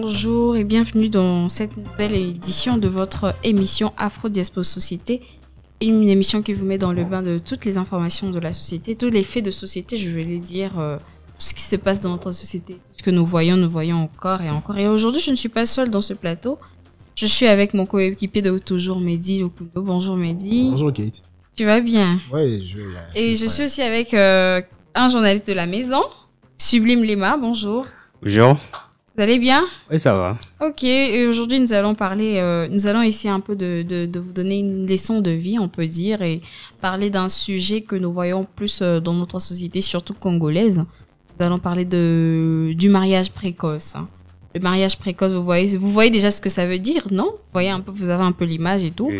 bonjour et bienvenue dans cette nouvelle édition de votre émission Afro Diaspo Société. Une émission qui vous met dans le bain de toutes les informations de la société, tous les faits de société, je vais les dire, euh, tout ce qui se passe dans notre société, tout ce que nous voyons, nous voyons encore et encore. Et aujourd'hui, je ne suis pas seule dans ce plateau. Je suis avec mon coéquipier de toujours, Mehdi Okudo. Bonjour Mehdi. Bonjour Kate. Tu vas bien Oui, je vais bien. Et je suis aussi avec euh, un journaliste de la maison, Sublime Lima. Bonjour. Bonjour. Vous allez bien Oui, ça va. Ok, aujourd'hui nous allons parler, euh, nous allons essayer un peu de, de, de, vous donner une leçon de vie, on peut dire, et parler d'un sujet que nous voyons plus euh, dans notre société, surtout congolaise. Nous allons parler de, du mariage précoce. Hein. Le mariage précoce, vous voyez, vous voyez déjà ce que ça veut dire, non Vous voyez un peu, vous avez un peu l'image et tout.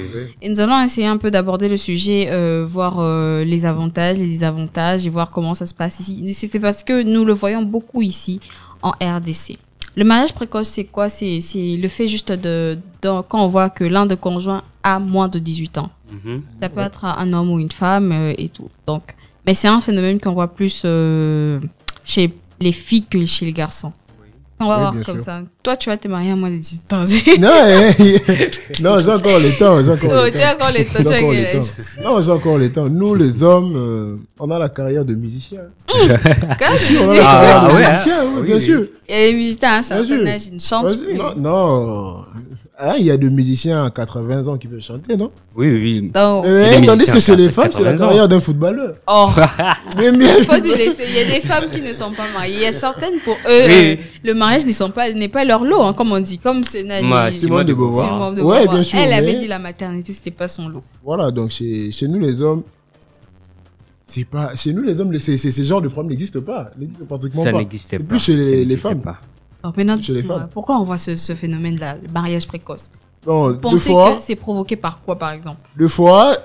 Et nous allons essayer un peu d'aborder le sujet, euh, voir euh, les avantages, les désavantages, et voir comment ça se passe ici. C'est parce que nous le voyons beaucoup ici en RDC. Le mariage précoce, c'est quoi C'est le fait juste de, quand on voit que l'un des conjoints a moins de 18 ans. Mm-hmm. Ça peut être un homme ou une femme euh, et tout. Donc, mais c'est un phénomène qu'on voit plus euh, chez les filles que chez les garçons. On va oui, voir comme sûr. ça. Toi, tu vas te marier à moins de 18 ans. non, eh, eh. non j'ai encore le temps. J'ai encore, oh, encore le temps. encore le temps. Non, j'ai encore le temps. Nous, les hommes, euh, on a la carrière de musicien. Mmh. Quand je on a la ah, carrière ah, de ouais, hein. musicien, hein. oui, bien oui. sûr. Il y a des musiciens à un certain âge, ils chantent. Non, non. Ah, il y a des musiciens à 80 ans qui peuvent chanter, non Oui, oui. Eh, tandis que chez les femmes, c'est la carrière d'un footballeur. Oh mais, Il faut du laisser. Il y a des femmes qui ne sont pas mariées. Il y a certaines, pour eux, euh, le mariage n'est pas, pas leur lot, hein, comme on dit. Comme ce Nani. Ouais, Simone de Beauvoir. bien sûr, Elle avait dit la maternité, c'était pas son lot. Voilà, donc chez, nous, les hommes, c'est pas nous les hommes c'est ce genre de problème n'existe pas n'existe ça pas n'existait pas plus chez les, les femmes pas maintenant, Pourquoi on voit ce, phénomène de mariage précoce Vous deux que c'est provoqué par quoi, par exemple Deux fois,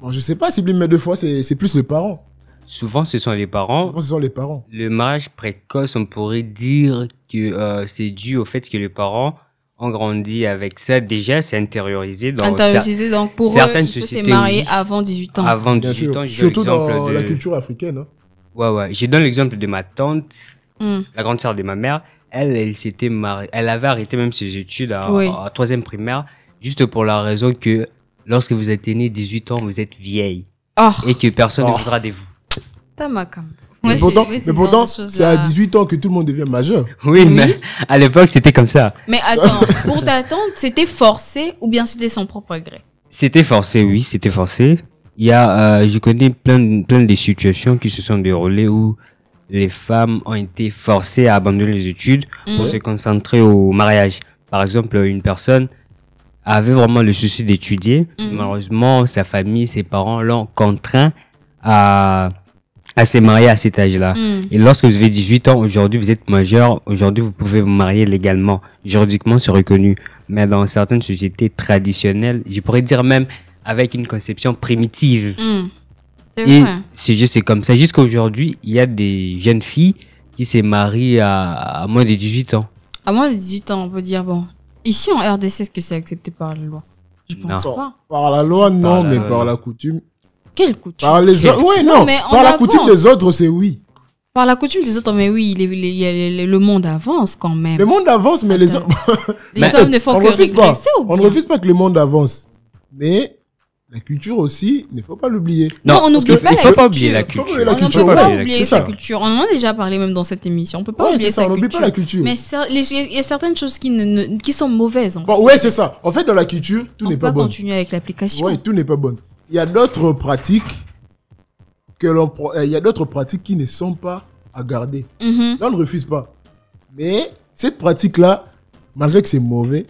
bon, je sais pas, si mais deux fois, c'est plus les parents. Souvent, ce sont les parents. ce sont les parents. Le mariage précoce, on pourrait dire que euh, c'est dû au fait que les parents ont grandi avec ça. Déjà, c'est intériorisé dans Intériorisé, donc pour certaines eux, sociétés. se avant 18 ans. Avant 18 ans, Surtout dans la culture africaine. Hein. Ouais, ouais. J'ai donne l'exemple de ma tante, hmm. la grande sœur de ma mère elle, elle s'était mariée, elle avait arrêté même ses études à, troisième primaire, juste pour la raison que lorsque vous êtes né 18 ans, vous êtes vieille. Oh. Et que personne ne oh. voudra de vous. Tamakam. Ouais, mais pourtant, c'est à 18 euh, ans que tout le monde devient majeur. Oui, mais à l'époque, c'était comme ça. Mais attends, pour ta c'était forcé ou bien c'était son propre gré C'était forcé, oui, c'était forcé. Il y a, euh, je connais plein, plein de situations qui se sont déroulées où les femmes ont été forcées à abandonner les études pour mhm. se concentrer au mariage. Par exemple, une personne avait vraiment le souci d'étudier. Mhm. Malheureusement, sa famille, ses parents l'ont contraint à, se marier à cet âge-là. Mhm. Et lorsque vous avez 18 ans, aujourd'hui, vous êtes majeur, aujourd'hui, vous pouvez vous marier légalement. Juridiquement, c'est reconnu. Mais dans certaines sociétés traditionnelles, je pourrais dire même avec une conception primitive. Et c'est comme ça. Jusqu'aujourd'hui, il y a des jeunes filles qui se marient à, moins de 18 ans. À moins de 18 ans, on peut dire, bon. Ici, en RDC, est-ce que c'est accepté par la loi Je pense non. pas. Par la loi, non, mais par la coutume. Quelle coutume Par les autres, oui, non. mais par la coutume des autres, c'est oui. Par la coutume des autres, mais oui, le monde avance quand même. Le monde avance, mais les hommes. les hommes ne font on que on ne refuse pas que le monde avance. Mais la culture aussi, il ne faut pas l'oublier. Non, on n'oublie pas, faut pas oublier la culture. On ne pas oublier sa culture. On en a déjà parlé même dans cette émission. On peut pas oublier ça, sa on culture. pas la culture. Mais il y a certaines choses qui, ne, qui sont mauvaises. Oui, ouais, c'est ça. En fait, dans la culture, tout n'est pas, bon. On continuer avec l'application. Oui, tout n'est pas bon. Il y a d'autres pratiques que l'on, euh, il y a d'autres pratiques qui ne sont pas à garder. Mm-hmm. On ne refuse pas. Mais cette pratique-là, malgré que c'est mauvais,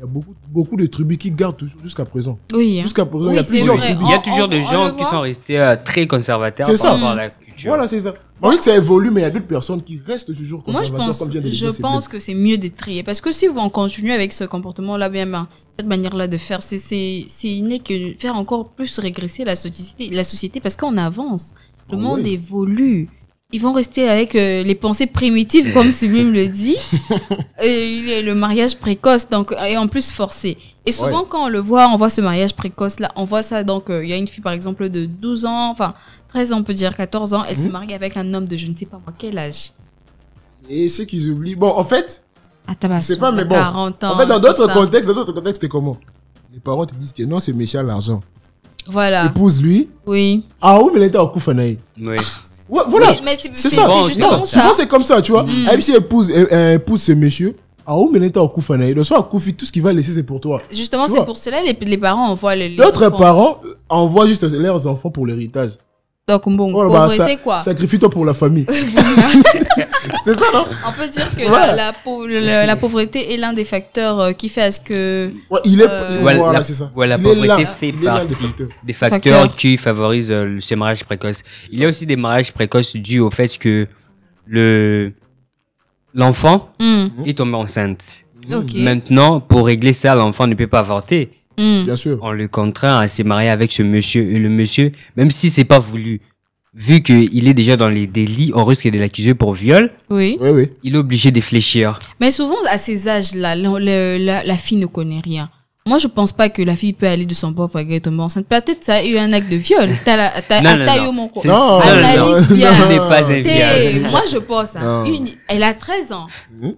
y a beaucoup, beaucoup de tribus qui gardent jusqu'à présent. Jusqu'à présent, il y a plusieurs Il y a toujours des gens qui sont restés euh, très conservateurs par rapport à la culture. Voilà, c'est ça. En fait, ça évolue, mais il y a d'autres personnes qui restent toujours conservateurs. Moi, je pense, je pense que c'est mieux d'être trié. Parce que si vous en continuez avec ce comportement-là, bien, ben, cette manière-là de faire, c'est inné que faire encore plus régresser la société, la société parce qu'on avance. Le ah monde évolue ils vont rester avec euh, les pensées primitives, comme me le dit, et le mariage précoce, donc, et en plus forcé. Et souvent, quand on le voit, on voit ce mariage précoce-là, on voit ça, donc, euh, il y a une fille, par exemple, de 12 ans, enfin, 13 ans, on peut dire 14 ans, elle se mhm. marie avec un homme de je ne sais pas quel âge. Et ceux qu'ils oublient, bon, en fait, c'est ah, pas, mais bon, en fait, dans d'autres contextes, dans d'autres contextes, c'est comment Les parents te disent que non, c'est méchant l'argent. Voilà. Épouse-lui. Oui. Ah, oui, mais elle était en couffanaï. Oui. Ah voilà. Mais c'est ça. Souvent, c'est comme ça, tu vois. Même ah, si elle épouse, elle, euh, euh, épouse ce monsieur, à ah, oh, coup le soir, tout ce qu'il va laisser, c'est pour toi. Justement, c'est pour cela les, les parents envoient les. D'autres parents envoient juste leurs enfants pour l'héritage. Donc, bon, oh pauvreté, bah, quoi. Sacrifie-toi pour la famille. c'est ça, non On peut dire que la, pauvreté est l'un des facteurs euh, qui fait à ce que. il est. Euh, voilà, c'est ça. Voilà, la pauvreté fait partie des facteurs. qui favorisent euh, le, mariage précoce. Il y a aussi des mariages précoces dus au fait que le l'enfant hmm. est tombé enceinte. Maintenant, pour régler ça, l'enfant ne peut pas avorter. Mm. Bien sûr. On le contraint hein, à se marier avec ce monsieur, Et le monsieur, même si c'est pas voulu. Vu qu'il est déjà dans les délits, on risque de l'accuser pour viol. Oui. Il est obligé de fléchir. Mais souvent, à ces âges-là, la, la, fille ne connaît rien. Moi, je pense pas que la fille peut aller de son propre gré tomber enceinte. Peut-être ça a eu un acte de viol. T'as t'as, non, non, non. mon corps. Non, non, non, pas un viol. Moi, je pense, hein. elle a 13 ans. Hum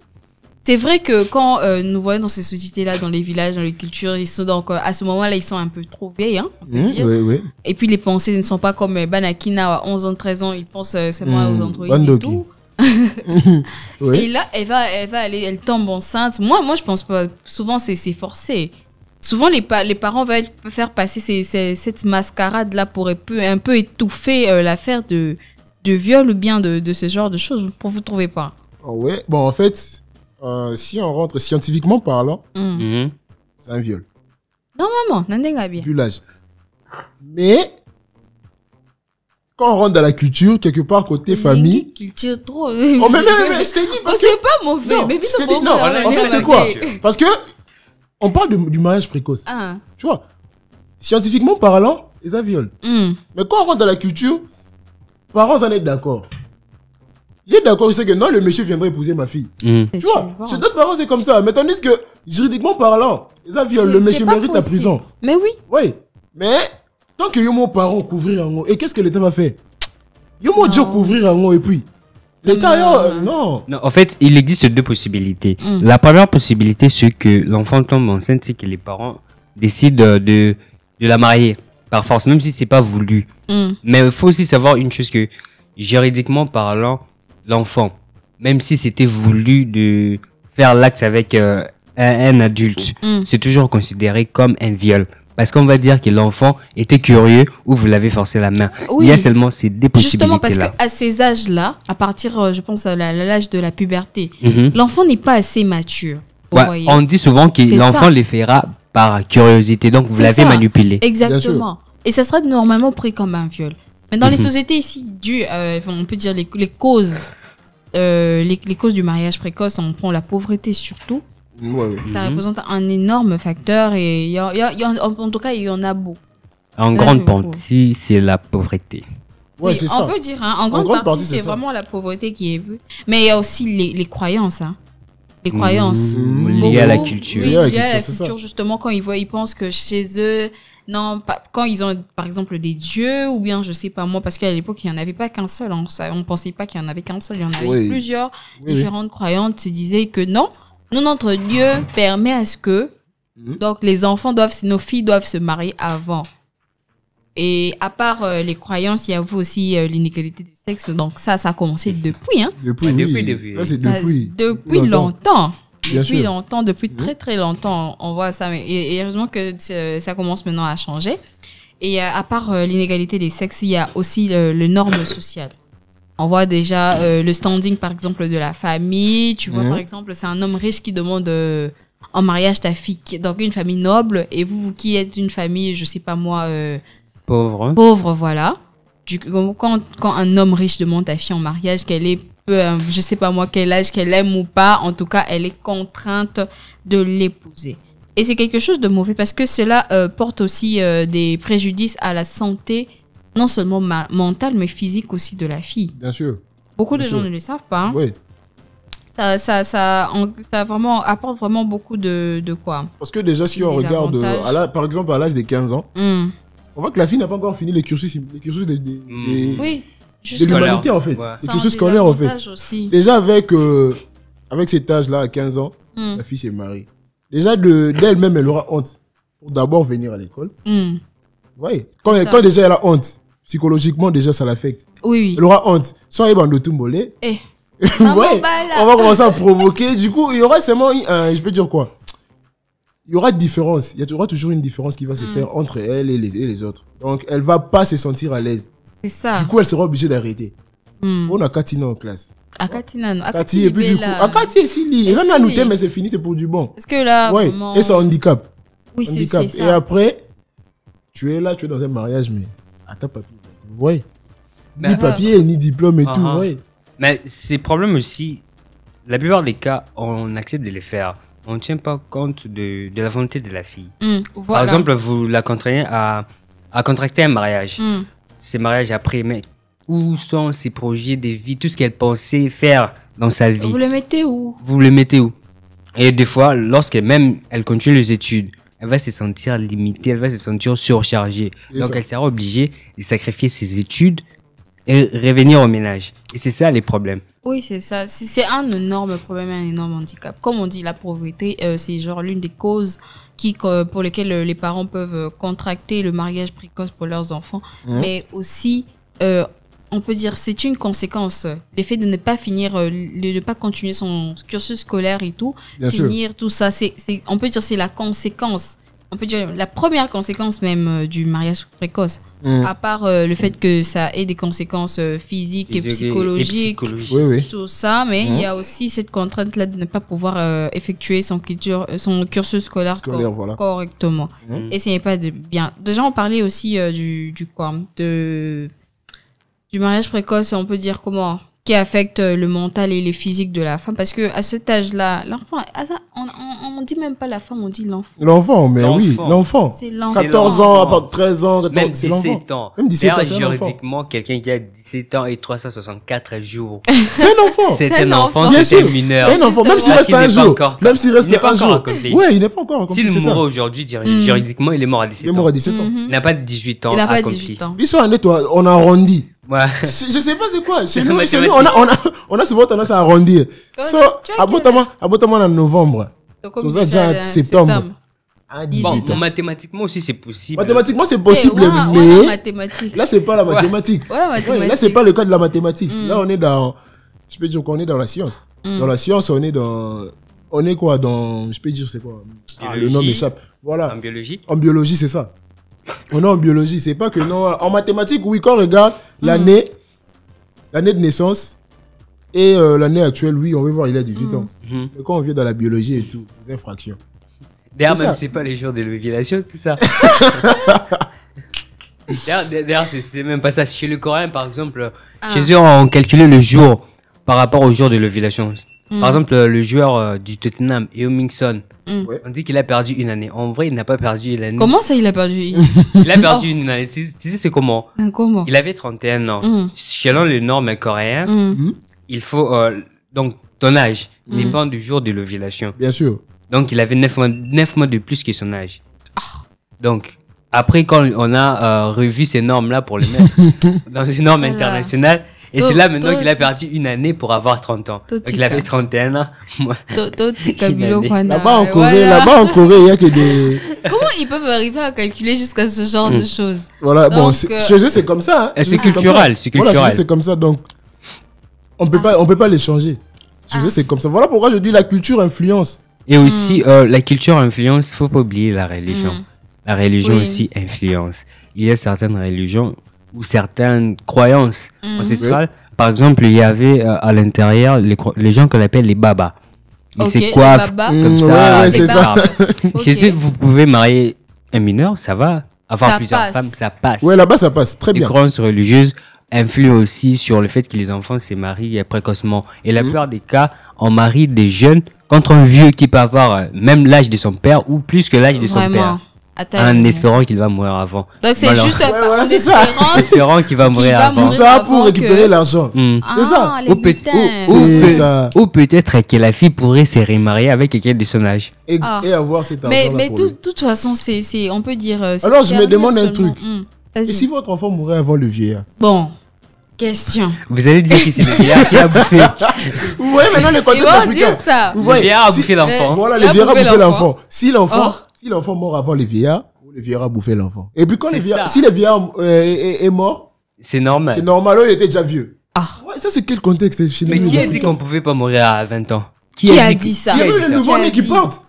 c'est vrai que quand euh, nous voyons dans ces sociétés-là, dans les villages, dans les cultures, ils sont donc euh, à ce moment-là, ils sont un peu trop vieux, hein, on peut mmh, dire. Et puis les pensées ne sont pas comme euh, Banakina à 11 ans, 13 ans, ils pensent seulement mmh, aux androïdes et tout. Et là, elle va, elle va aller, elle tombe enceinte. Moi, moi, je pense pas. Souvent, c'est forcé. Souvent, les, parents veulent faire passer cette mascarade-là pour un peu, étouffer l'affaire de, de viol ou bien de, ce genre de choses. Vous ne trouvez pas Oui, ah ouais. Bon, en fait, euh, si on rentre scientifiquement parlant, mm. mm-hmm. c'est un viol. Non, maman, c'est Vu l'âge. Mais, quand on rentre dans la culture, quelque part, côté famille. Culture trop. Euh, oh, mais, mais, mais, oh, que. C'est pas mauvais, mais en fait, c'est quoi Parce que, on parle du mariage précoce. Ah. Tu vois, scientifiquement parlant, c'est un viol. Mm. Mais quand on rentre dans la culture, parents en sont d'accord il est d'accord, il sait que non, le monsieur viendrait épouser ma fille. Mm. Tu vois, chez d'autres parents, c'est comme ça. Mais tandis que, juridiquement parlant, les le monsieur mérite la prison. Mais oui. Oui. Mais, tant que mon parent couvrir en haut, et qu'est-ce que l'État va faire a mon Dieu, couvrir en haut, et puis. L'État, non. non. En fait, il existe deux possibilités. Mm. La première possibilité, c'est que l'enfant tombe enceinte, c'est que les parents décident de, de la marier par force, même si c'est pas voulu. Mm. Mais il faut aussi savoir une chose que, juridiquement parlant, l'enfant, même si c'était voulu de faire l'acte avec euh, un, adulte, mm. c'est toujours considéré comme un viol. Parce qu'on va dire que l'enfant était curieux ou vous l'avez forcé la main. Il y a seulement ces deux possibilités-là. Justement parce qu'à ces âges-là, à partir, euh, je pense, à l'âge de la puberté, mhm. l'enfant n'est pas assez mature. on dit souvent que l'enfant les fera par curiosité, donc vous l'avez manipulé. Exactement. Et ça sera normalement pris comme un viol. Mais dans les mhm. sociétés ici, du, euh, on peut dire les, causes, euh, les, causes du mariage précoce, on prend la pauvreté surtout. Ça mhm. représente un énorme facteur et en, tout cas, il y en a beaucoup. En grande partie, c'est la pauvreté. oui, on ça. peut dire, hein. en, grande partie, c'est vraiment la pauvreté qui est vue. Mais il y a aussi les, croyances. Hein. Les mhm. croyances. Mmh, liées à la culture. Il liées à la culture, justement, quand ils, voient, ils pensent que chez eux, non, quand ils ont, par exemple, des dieux, ou bien, je sais pas moi, parce qu'à l'époque, il n'y en avait pas qu'un seul. On ne pensait pas qu'il y en avait qu'un seul. Il y en avait plusieurs. Différentes croyantes se disaient que non, notre Dieu permet à ce que. Mhm. Donc, les enfants doivent, nos filles doivent se marier avant. Et à part euh, les croyances, il y a aussi euh, l'inégalité des sexes. Donc, ça, ça a commencé depuis. Hein. Depuis, depuis, longtemps. Bien depuis longtemps, depuis mhm. très très longtemps, on voit ça. Et, heureusement que euh, ça commence maintenant à changer. Et euh, à part euh, l'inégalité des sexes, il y a aussi le, normes norme On voit déjà le standing, par exemple, de la famille. Tu vois, par mhm. exemple, c'est un homme riche qui demande en mariage ta fille, donc une famille noble, et vous, vous qui êtes une famille, je sais pas moi, pauvre. Pauvre, voilà. Du, quand, quand un homme riche demande ta fille en mariage, qu'elle est euh, je sais pas moi quel âge qu'elle aime ou pas, en tout cas, elle est contrainte de l'épouser. Et c'est quelque chose de mauvais parce que cela euh, porte aussi euh, des préjudices à la santé, non seulement mentale, mais physique aussi de la fille. Bien sûr. Beaucoup de gens ne le savent pas. Hein. Oui. Ça, ça, ça, ça, vraiment, apporte vraiment beaucoup de, de quoi. Parce que déjà, si on regarde, par exemple, à l'âge des 15 ans, hmm. on voit que la fille n'a pas encore fini les cursus, les cursus des, hmm. oui de l'humanité en fait. c'est tout ce qu'on est en fait. Déjà avec, euh, avec cet âge-là, à 15 ans, hmm. la fille s'est mariée. Déjà d'elle-même, elle aura honte pour d'abord venir à l'école. Hmm. Oui. Quand, quand déjà elle a honte, psychologiquement déjà ça l'affecte. Oui, Elle aura honte. Soit elle va nous tomber. Eh. Ah, on va commencer à provoquer. Du coup, il y aura seulement, euh, je peux dire quoi Il y aura différence. Il y aura toujours une différence qui va se hmm. faire entre elle et les, et les autres. Donc, elle va pas se sentir à l'aise. C'est ça. Du coup, elle sera obligée d'arrêter. Hmm. On a Katina en classe. Ah, Katina, non. À Katina, et puis du coup. Katina, Rien à nous mais c'est fini, c'est pour du bon. Parce que là. Ouais. Mon... Et ça euh, handicap. Oui, c'est ça. Et après, tu es là, tu es dans un mariage, mais à ta papier. Oui. ni bah, papier, euh, ni diplôme et ah, tout, ah. ouais. Mais ces problèmes aussi, la plupart des cas, on accepte de les faire. On ne tient pas compte de, la volonté de la fille. Hmm, Par exemple, vous la contraignez à, contracter un mariage. Mm ses mariages après, mais où sont ses projets de vie, tout ce qu'elle pensait faire dans sa vie Vous le mettez où Vous le mettez où Et des fois, lorsque même elle continue les études, elle va se sentir limitée, elle va se sentir surchargée. Donc elle sera obligée de sacrifier ses études et revenir au ménage. Et c'est ça les problèmes. Oui, c'est ça. C'est un énorme problème, un énorme handicap. Comme on dit, la pauvreté, euh, c'est genre l'une des causes qui, euh, pour lesquels euh, les parents peuvent euh, contracter le mariage précoce pour leurs enfants. Mais aussi, on peut dire, c'est une conséquence. l'effet de ne pas finir, de ne pas continuer son cursus scolaire et tout, finir tout ça, c'est, on peut dire, c'est la conséquence. On peut dire la première conséquence même du mariage précoce. Mm. À part euh, le fait que ça ait des conséquences euh, physiques et psychologiques, tout ça, mais il mm. y a aussi cette contrainte-là de ne pas pouvoir euh, effectuer son, son cursus scolaire, correctement. Mm. Et ce pas de bien. Déjà, on parlait aussi du, du quoi de, Du mariage précoce, on peut dire comment qui affecte euh, le mental et le physique de la femme. Parce que à cet âge-là, l'enfant, on ne dit même pas la femme, on dit l'enfant. L'enfant, mais oui, l'enfant. C'est l'enfant. 14 ans, à 13 ans, 14, même 17 ans. Même 17 ans. juridiquement, quelqu'un qui a 17 ans et 364 jours. C'est un enfant. C'est un enfant, c'est un mineur. C'est un enfant, même s'il reste un jour. Même s'il reste un jour. Ouais, il n'est pas encore accompli. S'il mourait aujourd'hui, mhm. juridiquement, il est mort à 17 ans. Il est mort à 17 ans. Il n'a pas 18 ans accompli. Ils sont en on arrondit. Ouais. Je sais pas c'est quoi. Chez nous, on, a, souvent tendance à arrondir. So, moi en novembre. Nous ça, déjà en septembre. Ah, bon, mathématiquement aussi c'est possible. Mathématiquement c'est eh, possible, mais là là c'est pas la mathématique. Ouais. Ouais, là c'est pas le cas de la mathématique. Mm. Là on est dans, je peux dire qu'on est dans la science. Mm. Dans la science on est dans, on est quoi dans, je peux dire c'est quoi. Ah, le nom m'échappe. Voilà. En biologie. En biologie c'est ça. On est en biologie, c'est pas que non. En mathématiques, oui, quand on regarde l'année, l'année de naissance et euh, l'année actuelle, oui, on veut voir, il a 18 ans. Mm. Mm. Mais quand on vient dans la biologie et tout, des infractions. D'ailleurs, même c'est pas les jours de l'évaluation, tout ça. D'ailleurs, c'est même pas ça. Chez le Coréen, par exemple, chez ah. eux, on calculait le jour par rapport au jour de l'ovulation. Par mm. exemple, le joueur euh, du Tottenham, Eomingson, mm. Son, on dit qu'il a perdu une année. En vrai, il n'a pas perdu une année. Comment ça, il a perdu Il a perdu une année. Tu, sais, c'est comment ah, Comment Il avait 31 ans. Mm. Selon les normes coréennes, il faut. Euh, donc, ton âge dépend du jour de l'ovulation. Bien sûr. Donc, il avait 9 mois, de plus que son âge. Ah. Donc, après, quand on a euh, revu ces normes-là pour les mettre dans les normes internationale. internationales, et c'est là maintenant qu'il a perdu une année pour avoir 30 ans. Donc il avait 31 ans. Là-bas en Corée, là-bas il n'y a que des. Comment ils peuvent arriver à calculer jusqu'à ce genre de mm. choses Voilà, bon, euh, chez eux c'est comme ça. Hein. C'est culturel, c'est culturel. c'est comme ça, donc on peut ah. pas, on peut pas les changer. Chez ah. eux c'est comme ça. Voilà pourquoi je dis la culture influence. Et mm. aussi euh, la culture influence, faut pas oublier la religion. Mm. La religion aussi influence. Il y a certaines religions ou certaines croyances mm. ancestrales. Par exemple, il y avait euh, à l'intérieur les, gens qu'on appelle les babas. Ils okay, se coiffent mm, ça. Je sais que vous pouvez marier un mineur, ça va. Avoir plusieurs femmes, ça passe. Ouais, là-bas, ça passe. Très bien. Les croyances religieuses influent aussi sur le fait que les enfants se marient euh, précocement. Et la mm. plupart des cas, on marie des jeunes contre un vieux qui peut avoir euh, même l'âge de son père ou plus que l'âge de son père en espérant qu'il va mourir avant. Donc c'est juste un en espérant qu'il va mourir avant. Tout ça pour récupérer l'argent. Hmm. Ah, c'est ça. Ou, peut être que la fille pourrait se remarier avec quelqu'un de son âge. Et, ah. avoir cet argent. Mais, mais de toute, façon, c'est, on peut dire. Euh, Alors je me demande un truc. Hmm. Et si votre enfant mourait avant le vieillard Bon. Question. Vous allez dire que c'est le vieillard qui a bouffé. voyez maintenant le contexte Ils vont dire ça. Le vieillard a bouffé l'enfant. Voilà, le vieillard a bouffé l'enfant. Si l'enfant si l'enfant mort avant le vieillard, le vieillard a bouffé l'enfant. Et puis quand le vieillard, si le vieillard euh, est, mort, c'est normal. C'est normal, il était déjà vieux. Ah. ça, c'est quel contexte Mais qui a dit qu'on pouvait pas mourir à 20 ans qui, a, dit, ça Il y a même les nouveaux-nés qui partent.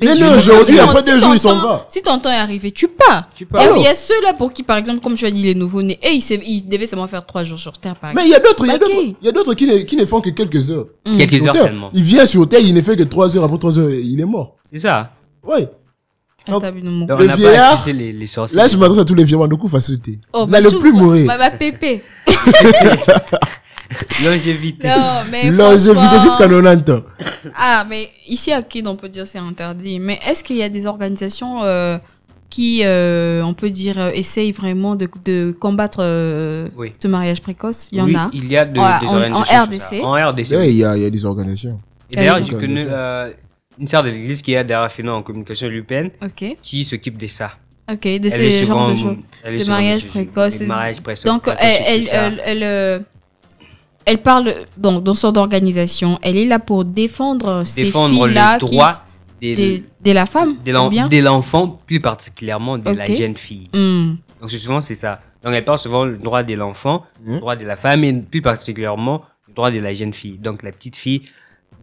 Mais non, aujourd'hui, après deux jours, ils sont pas. Si ton temps est arrivé, tu pars. Tu eh il y a ceux-là pour qui, par exemple, comme tu as dit, les nouveaux-nés, et eh, ils, devaient seulement faire trois jours sur Terre, par exemple. Mais il y a d'autres, il y a bah, d'autres, il y a d'autres qui ne, font que quelques heures. Quelques heures seulement. Il vient sur Terre, il ne fait que trois heures, après trois heures, il est mort. C'est ça. Oui. Donc, le vieillard, les, les là je m'adresse à tous les vieux Mandoukou facilité. Oh, facilité. bah, le plus mauvais. Bah, bah, pépé. Longévité. Non, mais évité jusqu'à 90 ans. Ah, mais ici à Kid, on peut dire c'est interdit. Mais est-ce qu'il y a des organisations euh, qui, euh, on peut dire, euh, essayent vraiment de, de combattre ce mariage précoce Il y oui, en a. Il y a des organisations. En, RDC. En RDC. Oui, il y, a, il y a des organisations. d'ailleurs, j'ai connu une sœur de l'église qui est derrière Fénon en communication Lupin, qui s'occupe de ça. Ok, de ce de choses. mariage précoce. Donc, elle, elle, euh, elle, parle donc, dans son organisation. Elle est là pour défendre, défendre ces filles-là. Défendre le droit de, la femme. De l'enfant, plus particulièrement de la jeune fille. Hmm. Donc, souvent, c'est ça. Donc, elle parle souvent le droit de l'enfant, du hmm. droit de la femme et plus particulièrement le droit de la jeune fille. Donc, la petite fille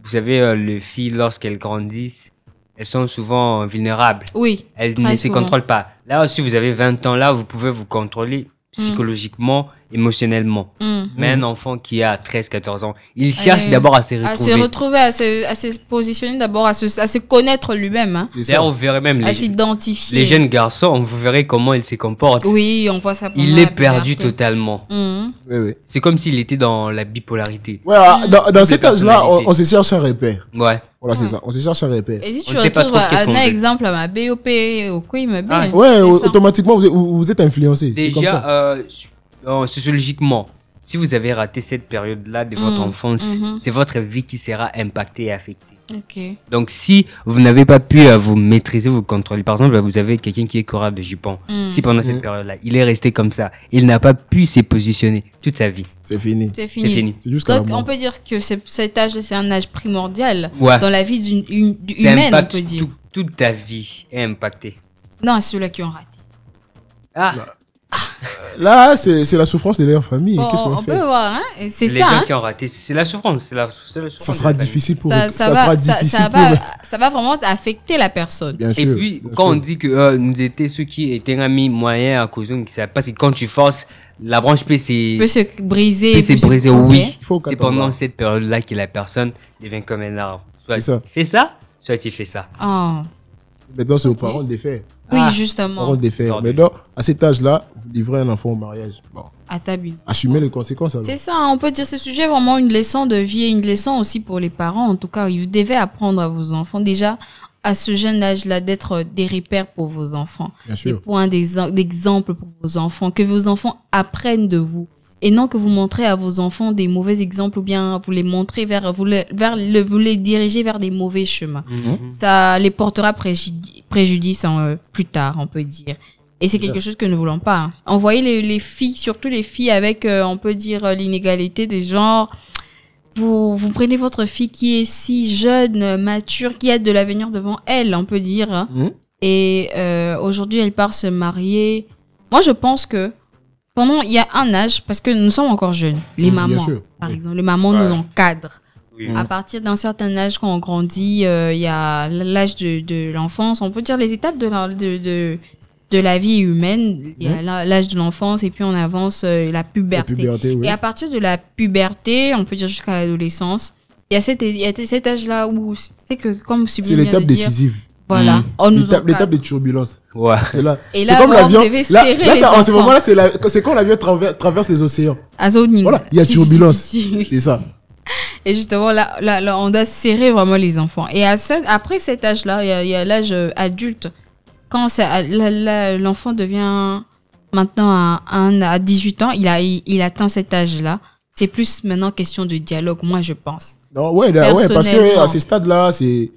vous savez, euh, les filles, lorsqu'elles grandissent, elles sont souvent vulnérables. Oui. Elles ne se contrôlent pas. Là aussi, vous avez 20 ans, là, vous pouvez vous contrôler mmh. psychologiquement émotionnellement. Mm. Mais un enfant qui a 13-14 ans, il cherche d'abord à se retrouver. À se retrouver, à se, positionner d'abord, à se, connaître lui-même. Hein. on verrait même les, jeunes garçons, on verrait comment ils se comportent. Oui, on voit ça. Il est perdu totalement. Mm. Oui, oui. C'est comme s'il était dans la bipolarité. Ouais, ah, mm. dans, cet âge-là, on, se cherche un repère. Ouais. Voilà, c'est ça. On se cherche un repère. Et si tu un exemple à ma BOP, au quoi il ah, Ouais, automatiquement, vous, êtes influencé. Déjà, euh, Oh, sociologiquement, si vous avez raté cette période-là de votre mm. enfance, mm-hmm. c'est votre vie qui sera impactée et affectée. Donc si vous n'avez pas pu euh, vous maîtriser, vous contrôler, par exemple, vous avez quelqu'un qui est Cora de jupon. Mm. Si pendant cette mm. période-là, il est resté comme ça, il n'a pas pu se positionner toute sa vie. C'est fini. C'est fini. Donc on peut dire que cet âge, c'est un âge primordial dans la vie d'une humaine, on peut dire. toute ta vie est impactée. Non, ceux-là qui ont raté. Ah. Bah, Là, c'est la souffrance des en familles. Qu'est-ce qu'on fait On peut voir, hein C'est ça. Les gens hein. qui ont raté, c'est la souffrance. la, souffrance. Ça sera difficile pour ça, ça, va, sera ça, va, ça, va, vraiment affecter la personne. Bien sûr, Et puis, quand on dit que euh, nous étions ceux qui étaient amis moyens à cause de ça, parce que quand tu forces, la branche peut se, briser. Peut se, briser, oui. C'est pendant cette période-là que la personne devient comme un arbre. Soit tu fais ça, soit tu fais ça. Oh. Maintenant, c'est aux parents de les faire. Oui, ah, justement. Mais donc, à cet âge-là, vous livrez un enfant au mariage. À tabu. Assumez les conséquences. C'est ça, hein. on peut dire ce sujet vraiment une leçon de vie et une leçon aussi pour les parents. En tout cas, vous devez apprendre à vos enfants déjà à ce jeune âge-là d'être des repères pour vos enfants. Bien sûr. Des points d'exemple pour vos enfants, que vos enfants apprennent de vous et non que vous montrez à vos enfants des mauvais exemples ou bien vous les montrez vers, vous les, vers le, vous les dirigez vers des mauvais chemins. Mhm. Mhm. Ça les portera préjudice, euh, plus tard, on peut dire. Et c'est quelque chose que nous voulons pas. Hein. Envoyer les, filles, surtout les filles avec, euh, on peut dire, euh, l'inégalité des genres. Vous, vous prenez votre fille qui est si jeune, mature, qui a de l'avenir devant elle, on peut dire. Hein. Mhm. Et aujourd'hui, elle part se marier. Moi, je pense que il y a un âge parce que nous sommes encore jeunes les mm, mamans par exemple les mamans nous encadrent mm. à partir d'un certain âge quand on grandit euh, il y a l'âge de, de l'enfance on peut dire les étapes de la, de, de, la vie humaine il y a l'âge de l'enfance et puis on avance euh, la puberté, et à partir de la puberté on peut dire jusqu'à l'adolescence il y a cet, cet âge là où c'est que comme c'est l'étape décisive voilà. Hmm. On nous L'étape de turbulence. Ouais. C'est là. Et là, comme l'avion. Là, là en ce moment-là, c'est la... quand l'avion traverse, traverse les océans. À Voilà, il y a turbulence. c'est ça. Et justement, là, là, on doit serrer vraiment les enfants. Et après cet âge-là, il y a, l'âge euh, adulte. Quand euh, l'enfant devient maintenant à, 18 ans, il, a, il, atteint cet âge-là. C'est plus maintenant question de dialogue, moi, je pense. Non, ouais, ouais parce qu'à à ce stade-là, c'est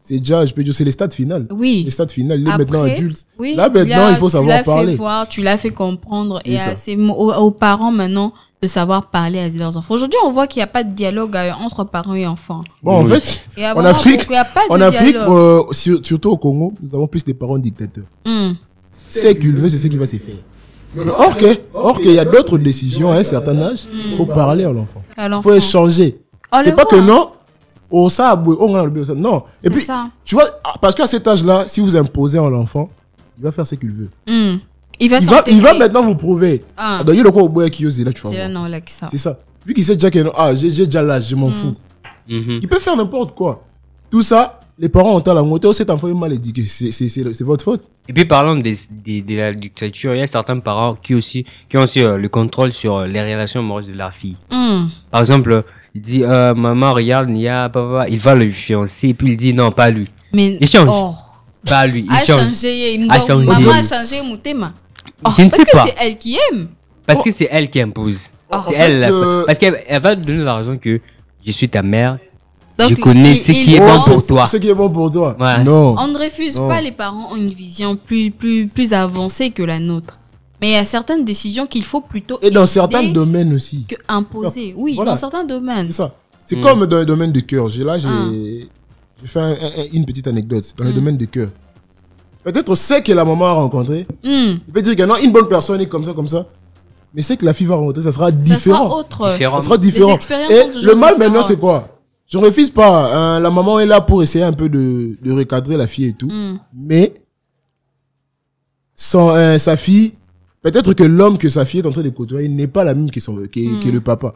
c'est déjà, je peux dire, c'est les stades finales. Oui. Les stades finales, maintenant adulte. Oui, là, maintenant, il faut savoir parler. tu l'as fait comprendre. Et c'est aux, parents, maintenant, de savoir parler à leurs enfants. Aujourd'hui, on voit qu'il n'y a pas de dialogue euh, entre parents et enfants. Bon, en fait, en Afrique, en Afrique euh, surtout au Congo, nous avons plus des parents dictateurs. Hmm. C'est qu'il veut, c'est ce qu'il va se faire. Or qu'il or que y a d'autres décisions à un certain âge, il hmm. faut parler à l'enfant. Il faut échanger. C'est pas que non, oh ça on a le Non. Et puis, tu vois, ah, parce qu'à cet âge-là, si vous imposez à l'enfant, il va faire ce qu'il veut. Hmm. Il, va il, va, maintenant vous prouver. Ah. ah donc, il y le quoi au boy qui ose là, tu vois. C'est ça. Vu qu'il sait déjà que ah, j'ai déjà l'âge, je m'en hmm. fous. Mhm. Il peut faire n'importe quoi. Tout ça, les parents ont à la montée, cet enfant est mal éduqué, c'est votre faute. Et puis parlant des, des, de la dictature, il y a certains parents qui, aussi, qui ont aussi euh, le contrôle sur euh, les relations amoureuses de leur fille. Hmm. Par exemple, il dit euh, Maman, regarde, il papa. Bah, bah, bah. Il va le fiancer. Et puis il dit Non, pas lui. Mais, il change. Oh. Pas lui. Il change. Changé, a changé. Maman a changé mon thème. je oh, ne sais pas. Parce que c'est elle qui aime. Parce oh. que c'est elle qui impose. c'est elle. Euh, parce qu'elle elle va donner la raison que je suis ta mère. je connais ce qui est bon pour toi. Ce qui est bon pour toi. Non. On ne refuse pas les parents ont une vision plus, plus, plus avancée que la nôtre. Mais il y a certaines décisions qu'il faut plutôt. Et dans certains domaines aussi. Que imposer. Ah, oui, dans certains domaines. C'est ça. C'est hmm. comme dans le domaine du cœur. Là, j'ai ah. fait une petite anecdote. Dans le hmm. domaine de cœur. Peut-être c'est que la maman a rencontré. Mmh. Il peut dire que non, une bonne personne est comme ça, comme ça. Mais c'est que la fille va rencontrer, ça sera différent. Ça sera autre. Différent. Ça sera différent. Et le mal maintenant, c'est quoi Je ne refuse pas. Hein, la maman est là pour essayer un peu de, recadrer la fille et tout. Hmm. Mais son, euh, sa fille Peut-être que l'homme que sa fille est en train de côtoyer n'est pas la même qui, le hmm. papa.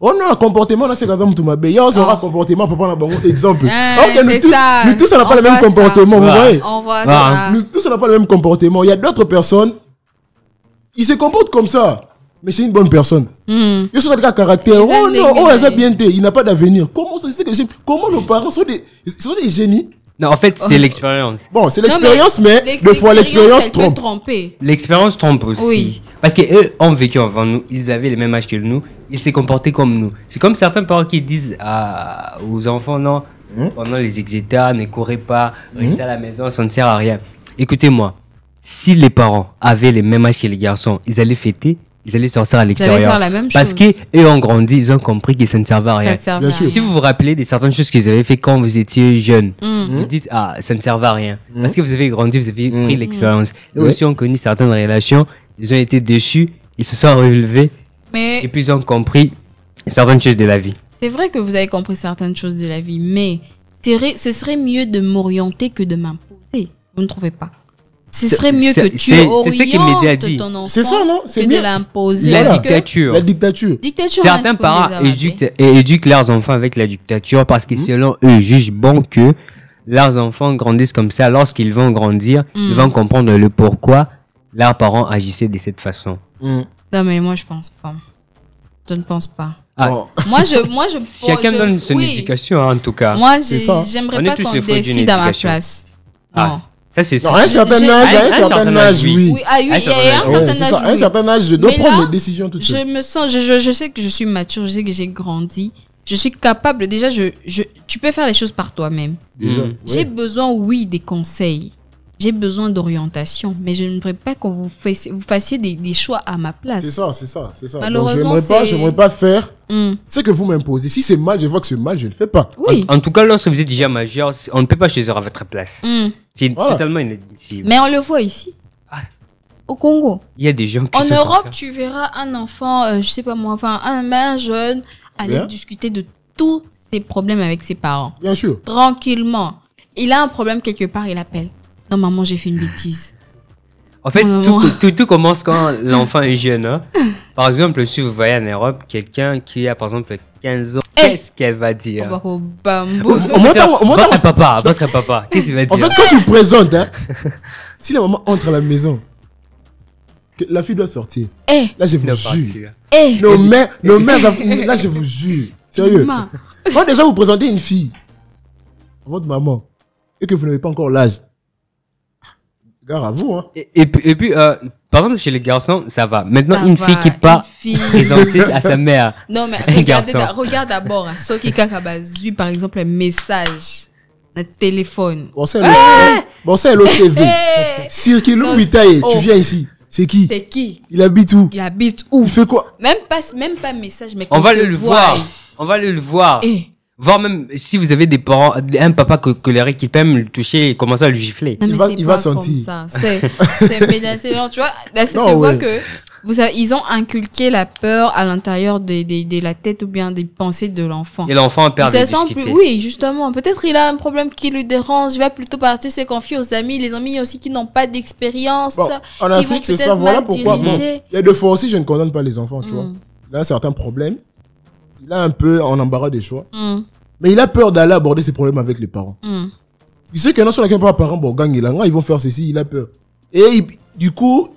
Oh non, le comportement, là, c'est par exemple, ma Hier, on aura ah. un comportement, papa, on exemple. Eh, nous, tous, ça. nous tous, on n'a pas le même comportement, vous voyez. On voit ça. Nous tous, on n'a pas le même comportement. Il y a d'autres personnes, ils se comportent comme ça mais c'est une bonne personne. Mm. Ils sont avec caractère. Oh non, oh, bien Il n'a pas d'avenir. Comment ça, c'est que Comment nos parents sont des, sont des génies non, en fait, c'est l'expérience. Bon, c'est l'expérience, mais, mais fois l'expérience trompe. L'expérience trompe aussi. Parce que eux ont vécu avant nous, ils avaient le même âge que nous, ils s'est comportés comme nous. C'est comme certains parents qui disent à, aux enfants, non, hein? pendant les ex-états, ne courez pas, hein? restez à la maison, ça ne sert à rien. Écoutez-moi, si les parents avaient le même âge que les garçons, ils allaient fêter, ils allaient sortir à l'extérieur. Parce qu'ils ont grandi, ils ont compris que ça ne servait à rien. Si vous vous rappelez des certaines choses qu'ils avaient fait quand vous étiez jeune, hmm. vous hmm. dites ah ça ne servait à rien. Hmm. Parce que vous avez grandi, vous avez pris l'expérience. aussi on connu certaines relations, ils ont été déçus, ils se sont relevés mais... et puis ils ont compris certaines choses de la vie. C'est vrai que vous avez compris certaines choses de la vie, mais ce serait mieux de m'orienter que de m'imposer. Vous ne trouvez pas ce serait mieux que tu orientes ce que ton c'est ça, non c'est mieux. l'imposer. La, dictature. la dictature. Certains parents éduquent, éduquent, leurs enfants avec la dictature parce que hmm. selon eux, ils jugent bon que leurs enfants grandissent comme ça. Lorsqu'ils vont grandir, hmm. ils vont comprendre le pourquoi leurs parents agissaient de cette façon. Hmm. Non, mais moi, je pense pas. Je ne pense pas. Ah. Moi, je, moi, je. Chacun donne son éducation, hein, en tout cas. Moi, j'aimerais pas qu'on décide à ma place. Ah un certain âge, à un certain âge, ah oui. un certain âge. À je dois prendre mes décisions tout de suite. Je me sens, je sais que je suis mature, je sais que j'ai grandi je suis capable déjà je, je tu peux faire les choses par toi-même mm. j'ai besoin oui des conseils j'ai besoin d'orientation, mais je ne voudrais pas qu'on vous, fassiez, vous fassiez des, choix à ma place. C'est ça, c'est ça, c'est ça. Malheureusement, je ne pas, pas, faire hmm. ce que vous m'imposez. Si c'est mal, je vois que c'est mal, je ne fais pas. Oui. En, tout cas, lorsque vous êtes déjà majeur, on ne peut pas choisir à votre place. Hmm. C'est totalement inadmissible. Mais on le voit ici. Ah. Au Congo. Il y a des gens qui En Europe, tu verras un enfant, je euh, je sais pas moi, enfin, un, jeune, aller discuter de tous ses problèmes avec ses parents. Bien sûr. Tranquillement. Il a un problème quelque part, il appelle. Non, maman, j'ai fait une bêtise. En fait, tout, tout, commence quand l'enfant est jeune. Hein. Par exemple, si vous voyez en Europe quelqu'un qui a par exemple 15 ans, eh! qu'est-ce qu'elle va dire On oh, bah, Au Votre papa, votre papa, qu'est-ce qu'il va dire En fait, quand tu présentes, hein, si la maman entre à la maison, la fille doit sortir. Eh! là, je vous jure. nos nos mères, là, je vous jure. Sérieux. Quand déjà vous présentez une fille, votre maman, et que vous n'avez pas encore l'âge, à vous, hein. Et, puis, euh, par exemple, chez les garçons, ça va. Maintenant, une fille qui part à sa mère. Non, mais regarde d'abord, hein, à ce qui par exemple, un message, un téléphone. Bon, c'est le, eh bon, c'est le CV. Eh tu oh. viens ici. C'est qui C'est qui Il habite où Il habite où Il fait quoi Même pas, même pas message, mais on va le, le voir. On va le voir. Eh, Voire même si vous avez des parents, un papa que, colérique qui peut le toucher et commencer à le gifler. il va, il va sentir. C'est non tu vois, là, ça que vous ils ont inculqué la peur à l'intérieur de, de, de, la tête ou bien des pensées de l'enfant. Et l'enfant perd il se Oui, justement. Peut-être il a un problème qui le dérange. Il va plutôt partir se confier aux amis, les amis aussi qui n'ont pas d'expérience. Bon, en Afrique, c'est ça. Voilà pourquoi. y a deux fois aussi, je ne condamne pas les enfants, tu mm. vois. Là, certains problèmes là un peu en embarras des choix. Mm. Mais il a peur d'aller aborder ses problèmes avec les parents. Mm. Il sait qu'un non sur laquelle pas parents, bon, gang, ils vont faire ceci, il a peur. Et du coup,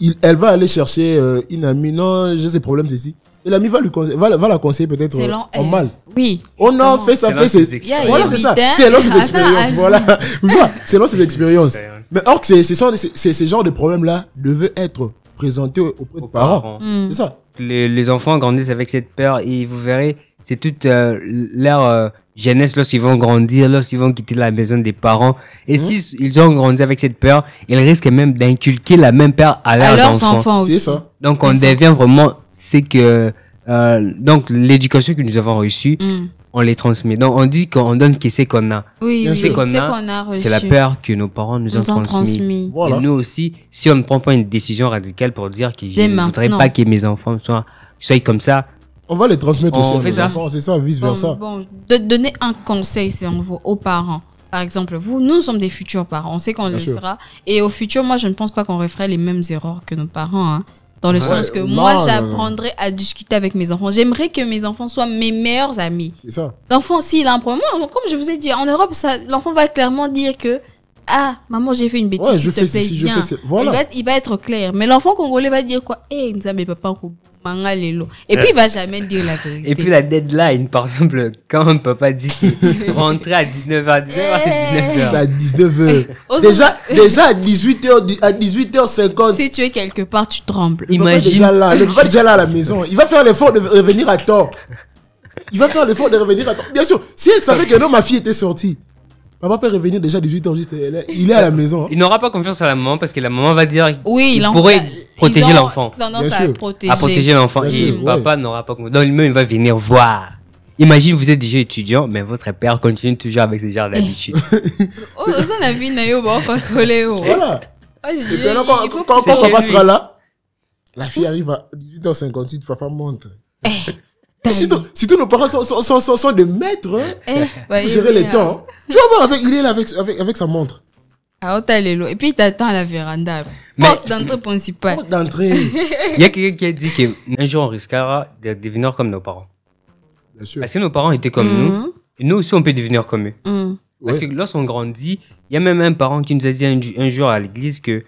il, elle va aller chercher euh, une amie, non, j'ai ces problèmes, ceci. Et l'ami va, lui va, va la conseiller peut-être euh, en mal. Oui. Oh non, fait ça, fais c'est Voilà, c'est ça. C'est expérience ah, Voilà. C'est long cette Mais or, c'est ce genre de problème-là devait être présenter auprès parents. Hmm. ça. Les, enfants grandissent avec cette peur et vous verrez, c'est toute euh, leur euh, jeunesse lorsqu'ils vont grandir, lorsqu'ils vont quitter la maison des parents. Et hmm. si s'ils ils ont grandi avec cette peur, ils risquent même d'inculquer la même peur à leurs, enfants. Donc on devient vraiment, c'est que euh, donc l'éducation que nous avons reçue, hmm. On les Donc, On dit qu'on donne ce qu'on a. Oui, qu'on a, c'est la peur que nos parents nous, ont Transmis. Et nous aussi, si on ne prend pas une décision radicale pour dire que je ne voudrais pas que mes enfants soient, comme ça, on va les transmettre on aussi à c'est ça, vice versa. Bon, donner un conseil si on veut, aux parents. Par exemple, vous, nous sommes des futurs parents, on sait qu'on le sera. Et au futur, moi, je ne pense pas qu'on referait les mêmes erreurs que nos parents. Hein. Dans le sens que moi, j'apprendrai à discuter avec mes enfants. J'aimerais que mes enfants soient mes meilleurs amis. ça. L'enfant, s'il a un problème, comme je vous ai dit, en Europe, l'enfant va clairement dire que ah maman j'ai fait une bêtise je fais il, va être, clair mais l'enfant congolais va dire quoi eh a papa et puis il va jamais dire la vérité. Et puis la deadline, par exemple, quand papa dit rentrer à 19h, 19h, c'est 19h. Eh. à 19h. déjà, déjà à 18h, à 18h50. Si tu es quelque part, tu trembles. Imagine. Déjà là, le déjà là à la maison. Il va faire l'effort de revenir à temps. Il va faire l'effort de revenir à temps. Bien sûr, si elle savait que non, ma fille était sortie. Papa peut revenir déjà 18 ans, juste, il est à la maison. Hein. Il n'aura pas confiance à la maman parce que la maman va dire oui, il, pourrait protéger l'enfant. à protéger, à protéger l'enfant. Et papa n'aura pas confiance. Donc lui-même, il va venir voir. Imagine, vous êtes déjà étudiant, mais votre père continue toujours avec ce genre d'habitude. Oh, on a vu va contrôler. Voilà. Quand papa sera là, la fille arrive à 18h58, papa monte. Eh. Si tous nos parents sont, des maîtres je hein. eh, les temps. Hein. Hein. Tu vas voir avec, il est là avec, avec, sa montre. Ah, Et puis, il t'attend à la véranda. porte d'entrée principale. Porte d'entrée. il y a quelqu'un qui a dit qu'un jour, on risquera de devenir comme nos parents. Bien sûr. Parce que nos parents étaient comme mhm. nous. Et nous aussi, on peut devenir comme eux. Mhm. Parce que lorsqu'on grandit, il y a même un parent qui nous a dit un jour à l'église que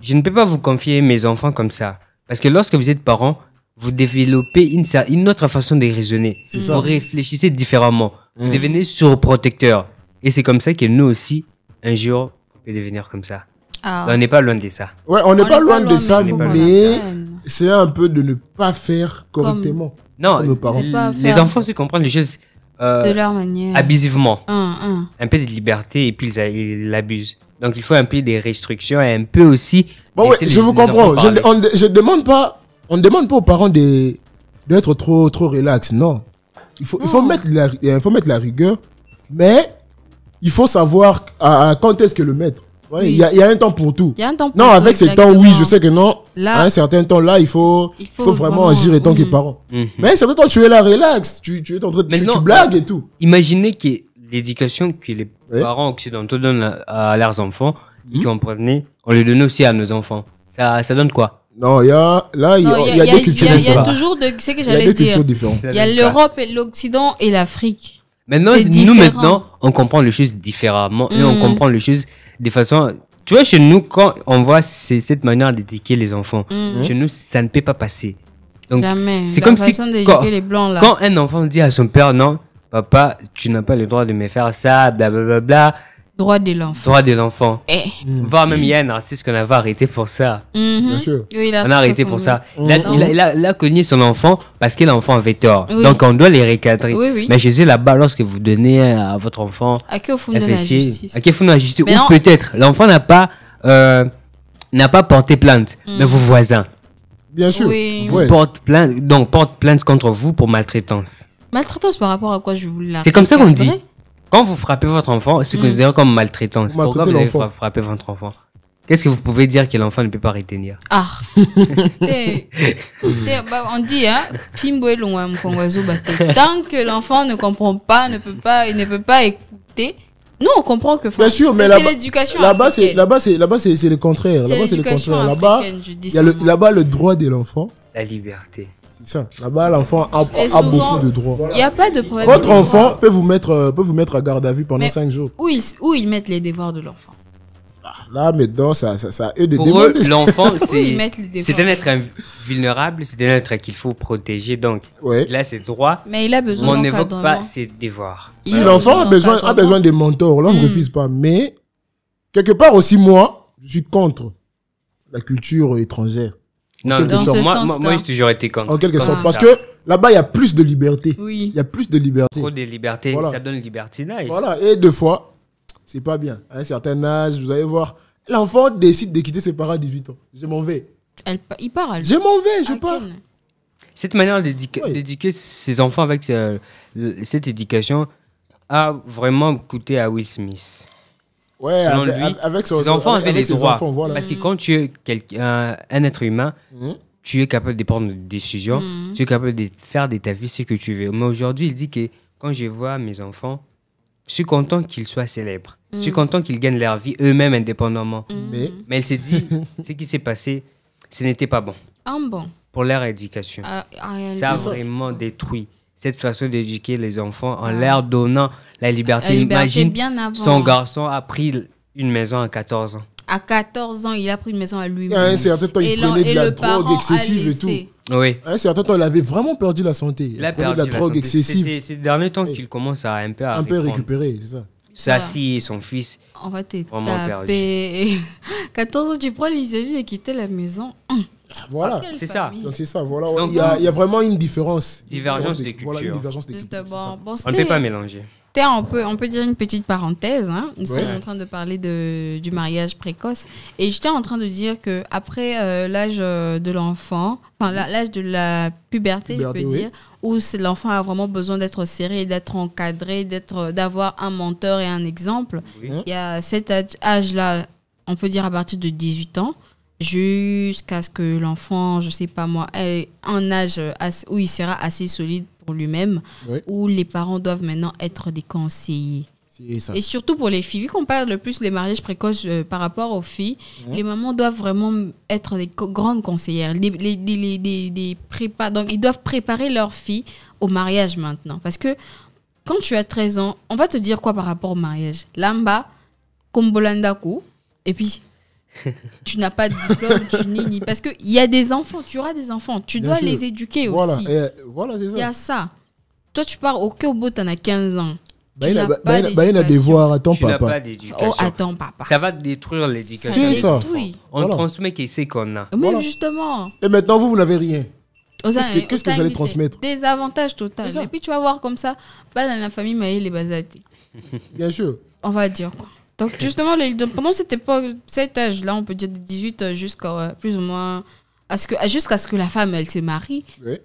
je ne peux pas vous confier mes enfants comme ça. Parce que lorsque vous êtes parents, vous développez une, une autre façon de raisonner. Vous réfléchissez différemment. Vous mmh. devenez surprotecteur. Et c'est comme ça que nous aussi, un jour, on peut devenir comme ça. Ah. On n'est pas loin de ça. Ouais, on n'est pas, loin de ça, mais, c'est un peu de ne pas faire correctement. Non, parents. les enfants se comprennent les choses euh, abusivement. Un peu de liberté et puis ils l'abusent. Donc il faut un peu des restrictions et un peu aussi. Bon, ouais, je vous comprends. Je ne demande pas on ne demande pas aux parents d'être trop, trop relax. Non. Il faut, il, faut mettre la, il faut mettre la rigueur, mais il faut savoir à, quand est-ce que le mettre. Il y, a un temps pour tout. non, avec ces temps, oui, je sais que non. un certain temps, là, il faut, il faut, vraiment, agir tant que mhm. parent. Mhm. Mais un certain temps, tu es là, relax. Tu, tu es en train de, tu, blagues et tout. Imaginez que l'éducation que les parents occidentaux donnent à, leurs enfants, qu'on ont prévenu, on les donne aussi à nos enfants. Ça, ça donne quoi non, il y a, là, il y, a deux cultures différentes. Il y a toujours de, ce que j'allais dire. Il y a l'Europe et l'Occident et l'Afrique. Maintenant, nous, maintenant, on comprend les choses différemment et on mm. comprend les choses de façon. Tu vois, chez nous, quand on voit cette manière d'éduquer les enfants, mm. hein? chez nous, ça ne peut pas passer. Donc, c'est comme si. Quand, un enfant dit à son père, non, papa, tu n'as pas le droit de me faire ça, blablabla. Bla, bla, Droit de l'enfant. Droit de l'enfant. Eh. Hmm. Voire même, il y a artiste qu'on avait mhm. arrêté pour ça. Bien sûr. on a arrêté pour ça. Il, a, connu son enfant parce que l'enfant avait tort. Donc, on doit les récadrer Mais Mais Jésus, là-bas, lorsque vous donnez à votre enfant. À qui de la justice À qui la justice Ou peut-être, l'enfant n'a pas, euh, n'a pas porté plainte. Hmm. Mais vos voisins. Bien sûr. porte plainte, donc, porte plainte contre vous pour maltraitance. Maltraitance par rapport à quoi je vous C'est comme ça qu'on dit. Quand vous frappez votre enfant, c'est considéré comme maltraitance. Pourquoi vous avez frappé votre enfant Qu'est-ce que vous pouvez dire que l'enfant ne peut pas retenir Ah eh, eh, bah, On dit, hein, tant que l'enfant ne comprend pas, ne peut pas, il ne peut pas écouter, nous, on comprend que Bien sûr, mais c'est l'éducation. Là-bas, c'est là-bas, c'est le contraire. c'est le contraire. là-bas le droit de l'enfant. La liberté là-bas, l'enfant a, beaucoup de droits. Il pas de Votre enfant peut vous, mettre, euh, peut vous mettre à garde à vue pendant 5 jours. Où ils, où ils mettent les devoirs de l'enfant ah, Là, maintenant, ça, ça, ça eux de Pour l'enfant, c'est un être vulnérable, c'est un être qu'il faut protéger. Donc, ouais. là, c'est droit. Mais il a besoin On n'évoque pas ses devoirs. l'enfant a besoin, besoin des mentors, là, on ne refuse pas. Mais, quelque part aussi, moi, je suis contre la culture étrangère. Non, moi, j'ai toujours été contre. En quelque sorte. Parce que là-bas, il y a plus de liberté. Oui. Il y a plus de liberté. Trop de liberté, ça donne libertinage. Voilà, et deux fois, c'est pas bien. À un certain âge, vous allez voir, l'enfant décide de quitter ses parents à 18 ans. Je m'en vais. Elle, il part. Elle... Je m'en vais, je pars. Cette manière d'éduquer ses enfants avec euh, cette éducation a vraiment coûté à Will Smith avec, ses enfants avaient des droits. Parce que quand tu es un, un être humain, mhm. tu es capable de prendre des décisions, mhm. tu es capable de faire de ta vie ce que tu veux. Mais aujourd'hui, il dit que quand je vois mes enfants, je suis content qu'ils soient célèbres. Je suis mhm. content qu'ils gagnent leur vie eux-mêmes indépendamment. Mais... Mais elle s'est dit, ce qui s'est passé, ce n'était pas bon. un ah bon. Pour leur éducation. Ah, ah, ça a vraiment détruit cette façon d'éduquer les enfants en ah. leur donnant la liberté. Imagine, son garçon a pris une maison à 14 ans. À 14 ans, il a pris une maison à lui-même. Et un certain temps, il prenait la drogue excessive et tout. Oui. À un temps, il avait vraiment perdu la santé. Il, a la, drogue excessive. C'est le dernier temps qu'il commence à un peu à récupérer, Sa fille et son fils. fait, vraiment tapé. À 14 ans, tu prends l'initiative et quitter la maison. Voilà. c'est ça. Donc c'est ça, voilà. il, y a, vraiment une différence. Divergence des, cultures. bon, on ne peut pas mélanger. On peut, on peut dire une petite parenthèse. Hein. Nous sommes en train de parler de, du mariage précoce. Et j'étais en train de dire que après euh, l'âge euh, de l'enfant, enfin l'âge de la puberté, je peux dire, où l'enfant a vraiment besoin d'être serré, d'être encadré, d'être, euh, d'avoir un menteur et un exemple, il y a cet âge-là, on peut dire à partir de 18 ans, jusqu'à ce que l'enfant, je sais pas moi, ait un âge où il sera assez solide pour lui-même, où les parents doivent maintenant être des conseillers. Et surtout pour les filles, vu qu'on parle le plus des mariages précoces euh, par rapport aux filles, les mamans doivent vraiment être des grandes conseillères, les, les, prépa Donc, ils doivent préparer leurs filles au mariage maintenant. Parce que quand tu as 13 ans, on va te dire quoi par rapport au mariage Lamba, Kombolandaku, et puis tu n'as pas de diplôme, tu n'es ni. Parce qu'il y a des enfants, tu auras des enfants, tu dois les éduquer voilà. aussi. voilà, c'est ça. Il y a ça. Toi, tu pars au Kobo, bah, tu en as 15 bah, ans. Bah, il, a, bah, a des devoirs, attends, tu papa. Pas oh, attends, papa. Ça va détruire l'éducation. C'est ça. On transmet ce qu'on a. Mais justement. Et maintenant, vous, vous n'avez rien. Qu'est-ce que, vous allez transmettre Des avantages totaux. Et puis, tu vas voir comme ça, pas dans la famille, Maïl les basaté. Bien sûr. On va dire quoi. Donc justement, pendant cette époque, cet âge-là, on peut dire de 18 euh, jusqu'à plus ou moins à ce que jusqu'à ce que la femme elle se marie,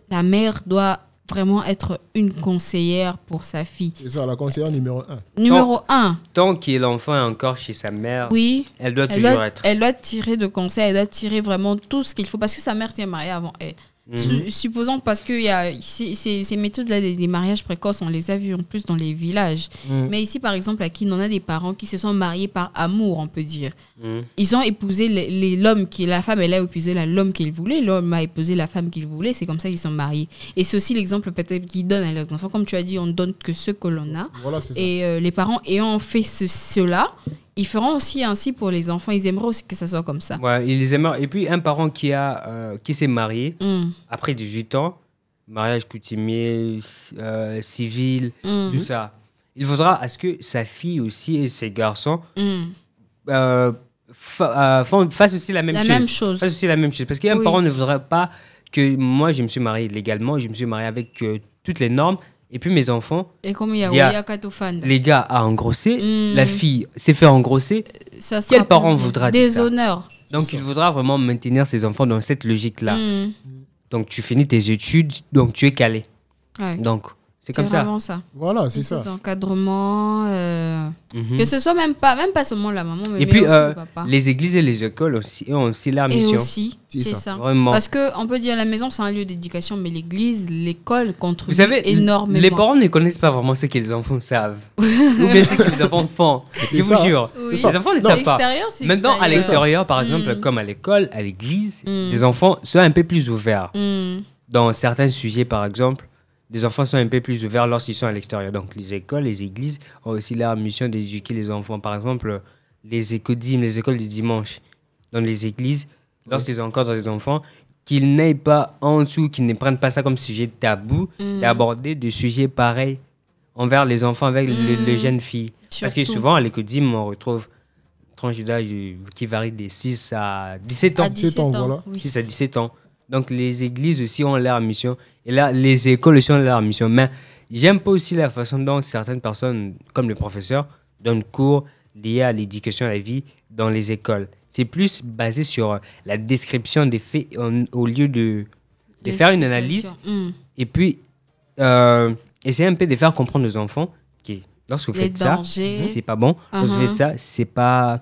la mère doit vraiment être une conseillère pour sa fille. C'est ça, la conseillère numéro un. Numéro tant, un. Tant que l'enfant est encore chez sa mère, oui, elle doit toujours être. Elle doit tirer de conseils, elle doit tirer vraiment tout ce qu'il faut parce que sa mère s'est mariée avant elle. Mhm. supposons parce que y ces, méthodes-là, des, mariages précoces, on les a vues en plus dans les villages. Mhm. Mais ici, par exemple, à Kin, on a des parents qui se sont mariés par amour, on peut dire. Mhm. Ils ont épousé l'homme qui la femme, elle a épousé l'homme qu'il voulait, l'homme a épousé la femme qu'il voulait, c'est comme ça qu'ils sont mariés. Et c'est aussi l'exemple peut-être qu'ils donnent à leurs enfants. Comme tu as dit, on donne que ce que l'on a. et euh, les parents ayant fait ce, cela, ils feront aussi ainsi pour les enfants. Ils aimeraient aussi que ça soit comme ça. Ouais, ils Et puis, un parent qui, a, euh, qui s'est marié mm. après 18 ans, mariage coutumier, euh, civil, mm. tout ça, il faudra à ce que sa fille aussi et ses garçons mm. euh, fassent aussi la même chose. Même chose. aussi la même chose. Parce qu'un parent ne voudrait pas que moi, je me suis marié légalement, je me suis marié avec toutes les normes. Et puis mes enfants. Et les gars à engrosser, hmm. la fille s'est fait engrosser. Ça Quel parent voudra des honneurs. Donc il voudra vraiment maintenir ses enfants dans cette logique-là. Hmm. Donc tu finis tes études, donc tu es calé. Donc c'est comme ça. Voilà, c'est ça. C'est euh, mhm. Que ce soit même pas, même pas seulement la maman, mais, et puis, aussi euh, le papa. les églises et les écoles aussi ont aussi leur mission. Et aussi, c'est ça. Vraiment. Parce qu'on peut dire la maison, c'est un lieu d'éducation, mais l'église, l'école contribuent Vous savez, Les parents ne connaissent pas vraiment ce que les enfants savent. Ou bien ce que les enfants font. Je vous jure. Les enfants ne savent pas. Maintenant, à l'extérieur, par exemple, mm. comme à l'école, à l'église, mm. les enfants sont un peu plus ouverts. Mm. Dans certains sujets, par exemple les enfants sont un peu plus ouverts lorsqu'ils sont à l'extérieur. Donc les écoles, les églises ont aussi la mission d'éduquer les enfants. Par exemple, les écodimes, les écoles du dimanche, dans les églises, oui. lorsqu'ils encadrent les enfants, qu'ils n'aient pas en dessous, qu'ils ne prennent pas ça comme sujet tabou, mm. d'aborder des sujets pareils envers les enfants avec les, mm. jeunes filles. Parce que souvent, à l'écodime, on retrouve tranche d'âge euh, qui varie des 6 à 17 ans. À 17 ans, voilà. 6 à 17 ans. Donc les églises aussi ont leur mission. Et là, les écoles aussi ont leur mission. Mais j'aime pas aussi la façon dont certaines personnes, comme les professeurs donnent cours liés à l'éducation à la vie dans les écoles. C'est plus basé sur la description des faits au lieu de, de faire une analyse hmm. et puis euh, essayer un peu de faire comprendre aux enfants que lorsque vous faites uh-huh. ça, c'est pas bon. Lorsque vous faites ça, c'est pas.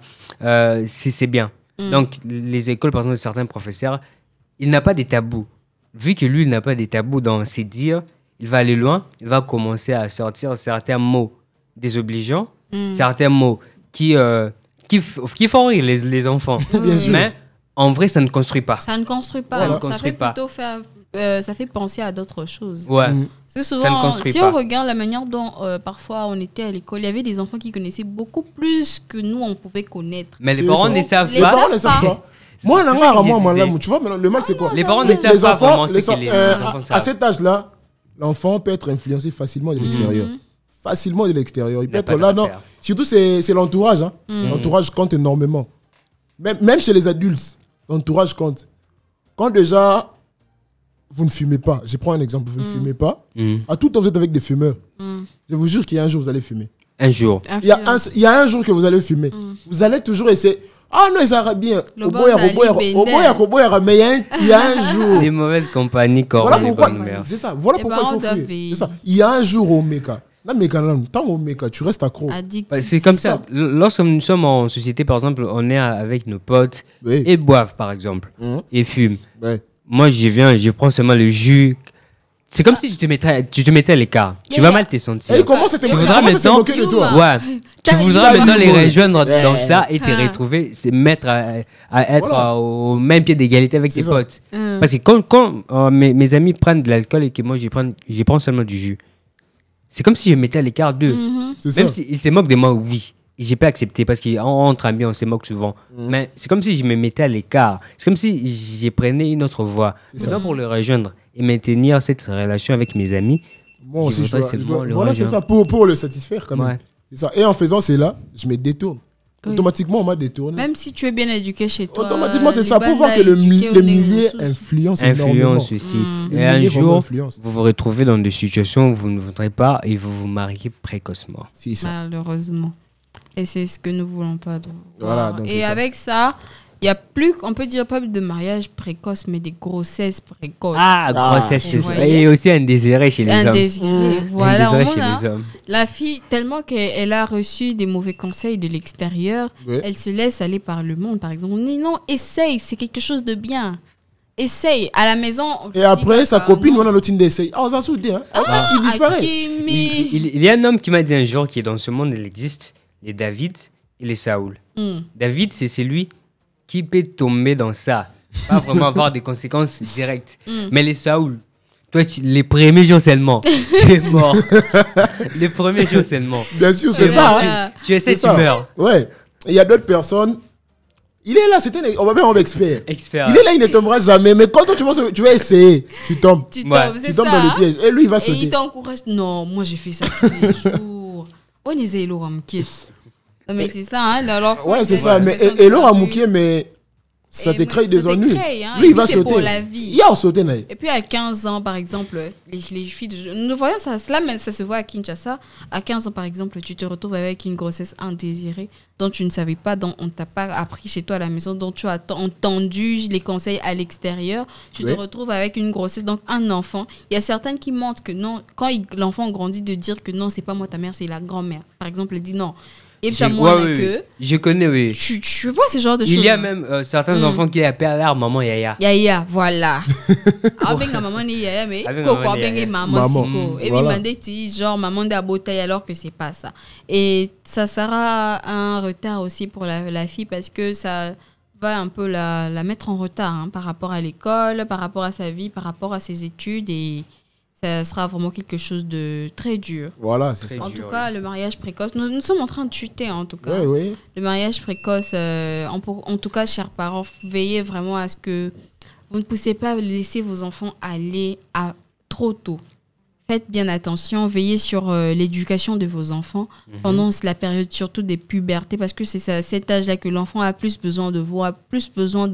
c'est bien. Hmm. Donc, les écoles, par exemple, de certains professeurs, il n'a pas des tabous. Vu que lui, il n'a pas des tabous dans ses dires, il va aller loin, il va commencer à sortir certains mots désobligeants, hmm. certains mots qui, euh, qui, font rire les, enfants. Mais en vrai, ça ne construit pas. Ça ne construit pas. Ça, fait euh, ça fait penser à d'autres choses. Ouais. ça ne construit si on regarde la manière dont euh, parfois on était à l'école, il y avait des enfants qui connaissaient beaucoup plus que nous, on pouvait connaître. Mais les parents ne Les parents ne savent pas. Moi, à tu vois, le mal, c'est quoi Les parents ne savent pas les euh, enfants À cet âge-là, l'enfant peut être influencé facilement de l'extérieur mm-hmm. facilement de l'extérieur. Il, peut être là, non. Surtout, c'est l'entourage. Hein. Mm. L'entourage compte énormément. Même, chez les adultes, l'entourage compte. Quand déjà, vous ne fumez pas, je prends un exemple, vous ne mm. fumez pas, mm. à tout temps, vous êtes avec des fumeurs. Je vous jure qu'il y a un jour, vous allez fumer. Un jour. il y a un jour que vous allez fumer. Vous allez toujours essayer. Ah non, les bien au mais il y a un jour les mauvaises compagnies voilà pourquoi c'est ça voilà pourquoi il faut fuir c'est ça il y a un jour omeka non, mais quand même, tant au tu restes accro. C'est comme ça. Lorsque nous sommes en société, par exemple, on est avec nos potes et boivent, par exemple, mmh. et fument. Moi, je viens, je prends seulement le jus c'est comme si tu te mettais, tu te mettais à l'écart. tu vas mal tes sentir. Eh, comment c'était Tu voudras maintenant, de toi. Ouais. Tu voudras maintenant les rejoindre dans ça et te ah. retrouver, mettre à, être au même pied d'égalité avec tes potes. Mm. Parce que quand, euh, mes, amis prennent de l'alcool et que moi je prends, prends seulement du jus, c'est comme si je mettais à l'écart d'eux. Mm-hmm. Même s'ils se moquent de moi, oui j'ai pas accepté parce qu'entre amis, on se moque souvent. Mm. Mais c'est comme si je me mettais à l'écart. C'est comme si j'ai prenais une autre voie. C'est pas pour les rejoindre et maintenir cette relation avec mes amis. Moi aussi, voilà, c'est ça, pour, pour, le satisfaire quand même. Ça. Et en faisant cela, je me détourne. Automatiquement, on m'a détourné. Même si tu es bien éduqué chez toi. Automatiquement, c'est ça. Pour voir que le, milieu influence, influence aussi. Mm. Et un jour, vous vous retrouvez dans des situations où vous ne voudrez pas et vous vous mariez précocement. Malheureusement. Et c'est ce que nous voulons pas. et avec ça il y a plus, on peut dire pas de mariage précoce, mais des grossesses précoces. Ah, grossesse, c'est ah, ça. a aussi désiré chez les hommes. hommes. désiré. voilà. chez les hein. La fille, tellement qu'elle a reçu des mauvais conseils de l'extérieur, elle se laisse aller par le monde, par exemple. On non, essaye, c'est quelque chose de bien essaye à la maison. Et après, sa copine, on a l'outil d'essayer. Ah, ça s'en Hein. Ah, ah, il disparaît. Il, il, y a un homme qui m'a dit un jour qui est dans ce monde, il existe les David et les Saoul. Hmm. David, c'est celui qui peut tomber dans ça Pas vraiment avoir des conséquences directes. Mm. Mais les Saoul, toi, les premiers jours seulement, tu es mort. les premiers jours seulement. Bien sûr, c'est ça. Hein. Tu, tu essaies, tu meurs. Ouais. Il y a d'autres personnes. Il est là, c'était on va bien en expert. expert. Il est là, il ne tombera jamais. Mais quand tu, tu vas essayer, tu tombes. Tu tombes, c'est ça. tombes dans le hein. piège. Et lui, il va se sauter. Et il t'encourage. Non, moi, j'ai fait ça tous les jours. On est non, mais c'est ça, hein, leur Ouais, c'est ça. Mais, et, Laura Moukier, mais ça te crée des ennuis. Hein. Lui, il va sauter. pour la vie. Il a sauté, là. Et puis, à 15 ans, par exemple, les, les filles, nous voyons ça, cela, mais ça se voit à Kinshasa. À 15 ans, par exemple, tu te retrouves avec une grossesse indésirée dont tu ne savais pas, dont on t'a pas appris chez toi à la maison, dont tu as entendu les conseils à l'extérieur. Tu te retrouves avec une grossesse, donc un enfant. Il y a certaines qui montrent que non, quand l'enfant grandit, de dire que non, c'est pas moi ta mère, c'est la grand-mère. Par exemple, elle dit non, et Je connais, oui. Tu, vois ce genre de choses. Il y a hein. même euh, certains hmm. enfants qui appellent leur maman Yaya. Yaya, voilà. Avec la ah, ben, maman Yaya, mais ah, ben, Coco, avec ah, ben, maman Siko. Hmm, et puis, mandé, tu genre maman bouteille alors que c'est pas ça. Et ça sera un retard aussi pour la, fille parce que ça va un peu la, la mettre en retard hein, par rapport à l'école, par rapport à sa vie, par rapport à ses études et ça sera vraiment quelque chose de très dur. Voilà, c'est ça. En tout cas, le mariage précoce, nous, nous, sommes en train de chuter, en tout cas. Oui, oui. Le mariage précoce, euh, en, tout cas, chers parents, veillez vraiment à ce que vous ne poussez pas, laisser vos enfants aller à trop tôt. Faites bien attention, veillez sur euh, l'éducation de vos enfants mhm. pendant la période surtout des pubertés, parce que c'est à cet âge-là que l'enfant a plus besoin de voix, plus besoin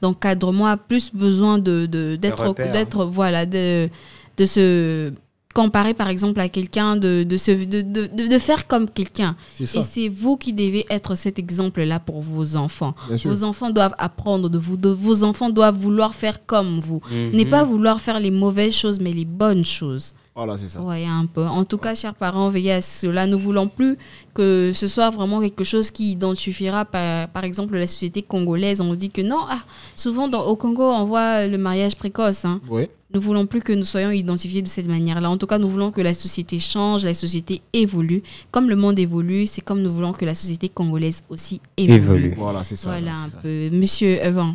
d'encadrement, de, a plus besoin d'être, de, d'être, voilà, de, de se comparer par exemple à quelqu'un, de de, de, de, de, faire comme quelqu'un. Et c'est vous qui devez être cet exemple-là pour vos enfants. vos enfants doivent apprendre de vous, vos enfants doivent vouloir faire comme vous. Mhm. n'est pas vouloir faire les mauvaises choses, mais les bonnes choses. Voilà, c'est ça. Voyez un peu. En tout cas, chers parents, veillez à cela. Nous voulons plus que ce soit vraiment quelque chose qui identifiera, par, par exemple, la société congolaise. On dit que non, ah, souvent au Congo, on voit le mariage précoce. Hein. Oui. Nous voulons plus que nous soyons identifiés de cette manière-là. En tout cas, nous voulons que la société change, la société évolue. Comme le monde évolue, c'est comme nous voulons que la société congolaise aussi évolue. évolue. Voilà, c'est ça. Voilà un peu. Monsieur Evan,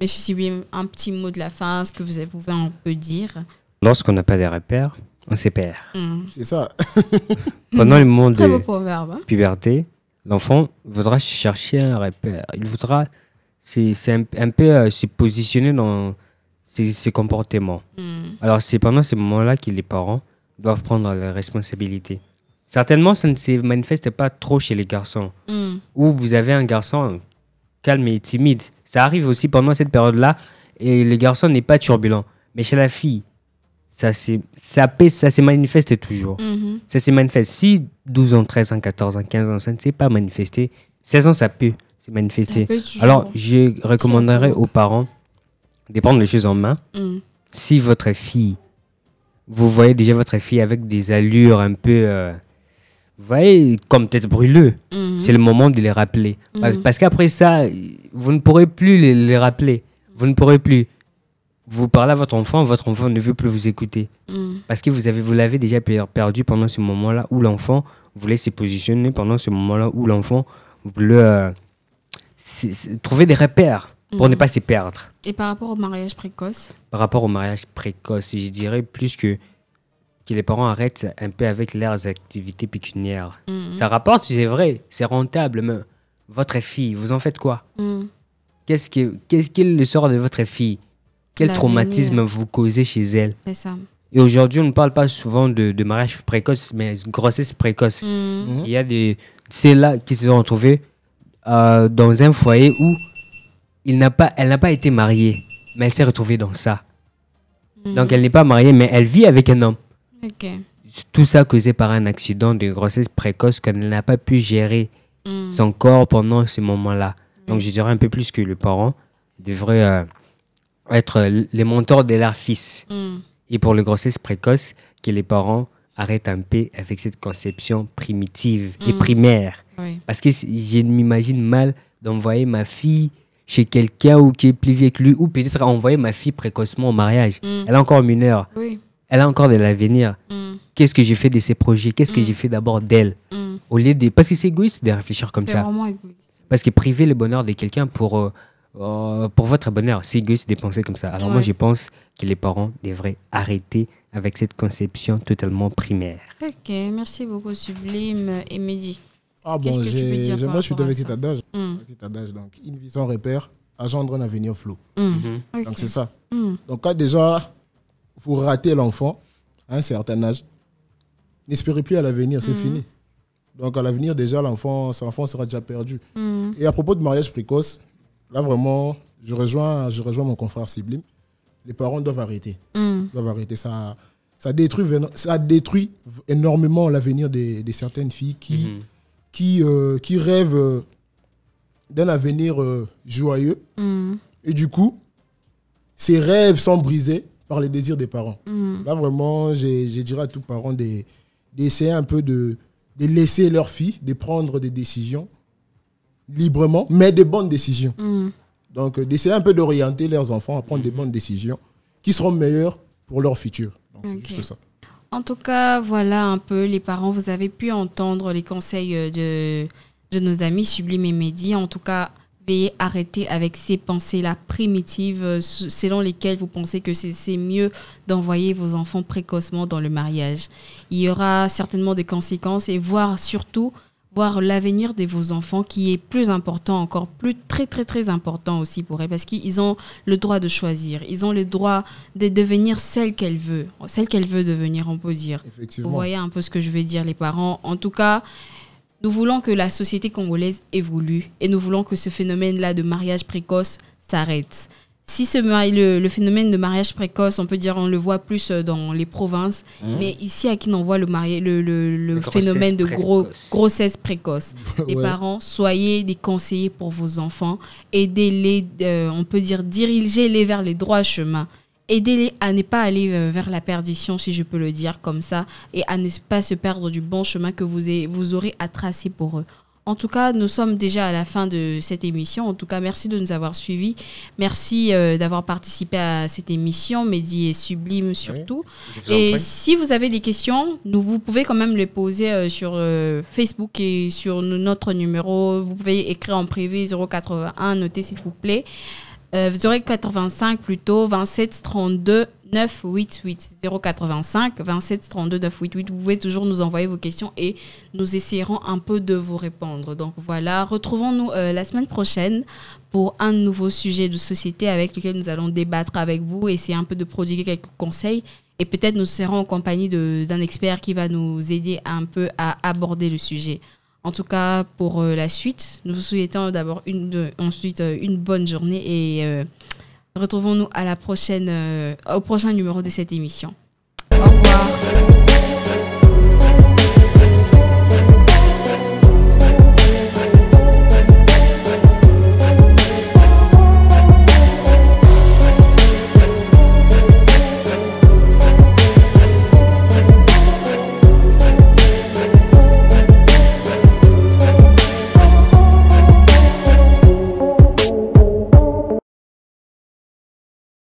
un petit mot de la fin, ce que vous pouvez un peu dire. Lorsqu'on n'a pas des repères, on s'épère. Mm. C'est ça. Pendant le mm. monde de la hein. puberté, l'enfant voudra chercher un repère. Il voudra c'est un, peu euh, se positionner dans ses, ce comportements. Hmm. Alors c'est pendant ce moment-là que les parents doivent prendre la responsabilité. Certainement, ça ne se manifeste pas trop chez les garçons. Hmm. Où vous avez un garçon calme et timide. Ça arrive aussi pendant cette période-là et le garçon n'est pas turbulent. Mais chez la fille, ça, ça, ça se manifeste toujours. Hmm. Ça se manifeste. Si 12 ans, 13 ans, 14 ans, 15 ans, ça ne s'est pas manifesté, 16 ans, ça peut se manifester. Alors, je recommanderais aux parents de prendre les choses en main. Si votre fille, vous voyez déjà votre fille avec des allures un peu, euh, vous voyez, comme tête brûleux, mm-hmm. c'est le moment de les rappeler. Mm-hmm. Parce, qu'après ça, vous ne pourrez plus les, rappeler. Vous ne pourrez plus. Vous parlez à votre enfant, votre enfant ne veut plus vous écouter. Mm. Parce que vous l'avez vous l'avez déjà perdu pendant ce moment-là où l'enfant voulait se positionner, pendant ce moment-là où l'enfant voulait euh, trouver des repères pour ne mhm. pas se perdre. Et par rapport au mariage précoce Par rapport au mariage précoce, je dirais plus que, que les parents arrêtent un peu avec leurs activités pécuniaires. Mhm. Ça rapporte, c'est vrai, c'est rentable, mais votre fille, vous en faites quoi mhm. Qu'est-ce que quest le sort de votre fille Quel traumatisme vous causez chez elle C'est ça. Et aujourd'hui, on ne parle pas souvent de, mariage précoce, mais grossesse précoce. Il y a des ceux-là qui se sont retrouvés euh, dans un foyer où n'a pas, elle n'a pas été mariée, mais elle s'est retrouvée dans ça. Hmm. Donc elle n'est pas mariée, mais elle vit avec un homme. Tout ça causé par un accident de grossesse précoce qu'elle n'a pas pu gérer hmm. son corps pendant ce moment-là. Donc je dirais un peu plus que les parents devraient euh, être les mentors de leur fils. Hmm. Et pour le grossesse précoce, que les parents arrêtent un peu avec cette conception primitive et primaire. Parce que je m'imagine mal d'envoyer ma fille chez quelqu'un ou qui est plus vieux que lui, ou peut-être envoyer ma fille précocement au mariage. Mm. Elle est encore une heure. Elle a encore de l'avenir. Mm. Qu'est-ce que j'ai fait de ces projets Qu'est-ce que mm. j'ai fait d'abord d'elle Au lieu de... Parce que c'est égoïste de réfléchir comme ça. Parce que priver le bonheur de quelqu'un pour... Euh, euh, pour votre bonheur, c'est égoïste de penser comme ça. Alors moi, je pense que les parents devraient arrêter avec cette conception totalement primaire. Ok, merci beaucoup Sublime et Mehdi. Ah bon, que tu moi je suis avec cet adage, Donc, une vie repère agendre un avenir flou. Mm. Mhm. Donc, c'est ça. Mm. Donc, quand déjà vous ratez l'enfant à un certain âge, n'espérez plus à l'avenir, c'est mm. fini. Donc, à l'avenir, déjà, l'enfant sera déjà perdu. Et à propos de mariage précoce, là vraiment, je rejoins, je rejoins mon confrère Siblim. Les parents doivent arrêter. doivent arrêter ça. Ça détruit, ça détruit énormément l'avenir de, certaines filles qui. Mhm qui, euh, qui rêvent euh, d'un avenir euh, joyeux. Mm. Et du coup, ces rêves sont brisés par les désirs des parents. Mm. Là, vraiment, je dirais à tous parents d'essayer un peu de, laisser leurs filles, de prendre des décisions librement, mais de bonnes décisions. Mm. Donc, d'essayer un peu d'orienter leurs enfants à prendre des bonnes décisions qui seront meilleures pour leur futur. c'est juste ça. En tout cas, voilà un peu les parents. Vous avez pu entendre les conseils euh, de, nos amis Sublime et Mehdi. En tout cas, veillez arrêter avec ces pensées-là primitives euh, selon lesquelles vous pensez que c'est mieux d'envoyer vos enfants précocement dans le mariage. Il y aura certainement des conséquences et voir surtout voir l'avenir de vos enfants qui est plus important encore, plus très très très important aussi pour eux parce qu'ils ont le droit de choisir, ils ont le droit de devenir celle qu'elle veut, celle qu'elle veut devenir, on peut dire. Vous voyez un peu ce que je veux dire les parents. En tout cas, nous voulons que la société congolaise évolue et nous voulons que ce phénomène-là de mariage précoce s'arrête si ce, le, le, phénomène de mariage précoce, on peut dire, on le voit plus euh, dans les provinces, mmh. mais ici, à qui on voit le, le, phénomène de grossesse précoce. les parents, soyez des conseillers pour vos enfants, aidez-les, euh, on peut dire, dirigez-les vers les droits chemins. Aidez-les à ne pas aller euh, vers la perdition, si je peux le dire comme ça, et à ne pas se perdre du bon chemin que vous, avez, vous aurez à tracer pour eux. En tout cas, nous sommes déjà à la fin de cette émission. En tout cas, merci de nous avoir suivis. Merci euh, d'avoir participé à cette émission. Mehdi est sublime surtout. et si vous avez des questions, vous pouvez quand même les poser euh, sur euh, Facebook et sur notre numéro. Vous pouvez écrire en privé 081, notez s'il vous plaît. vous aurez 85 plutôt, 27 32 988 085 27 988. Vous pouvez toujours nous envoyer vos questions et nous essayerons un peu de vous répondre. Donc voilà, retrouvons-nous euh, la semaine prochaine pour un nouveau sujet de société avec lequel nous allons débattre avec vous, essayer un peu de prodiguer quelques conseils et peut-être nous serons en compagnie d'un expert qui va nous aider un peu à aborder le sujet. En tout cas, pour euh, la suite, nous vous souhaitons d'abord une, ensuite euh, une bonne journée et Retrouvons-nous à la prochaine, euh, au prochain numéro de cette émission. Au revoir.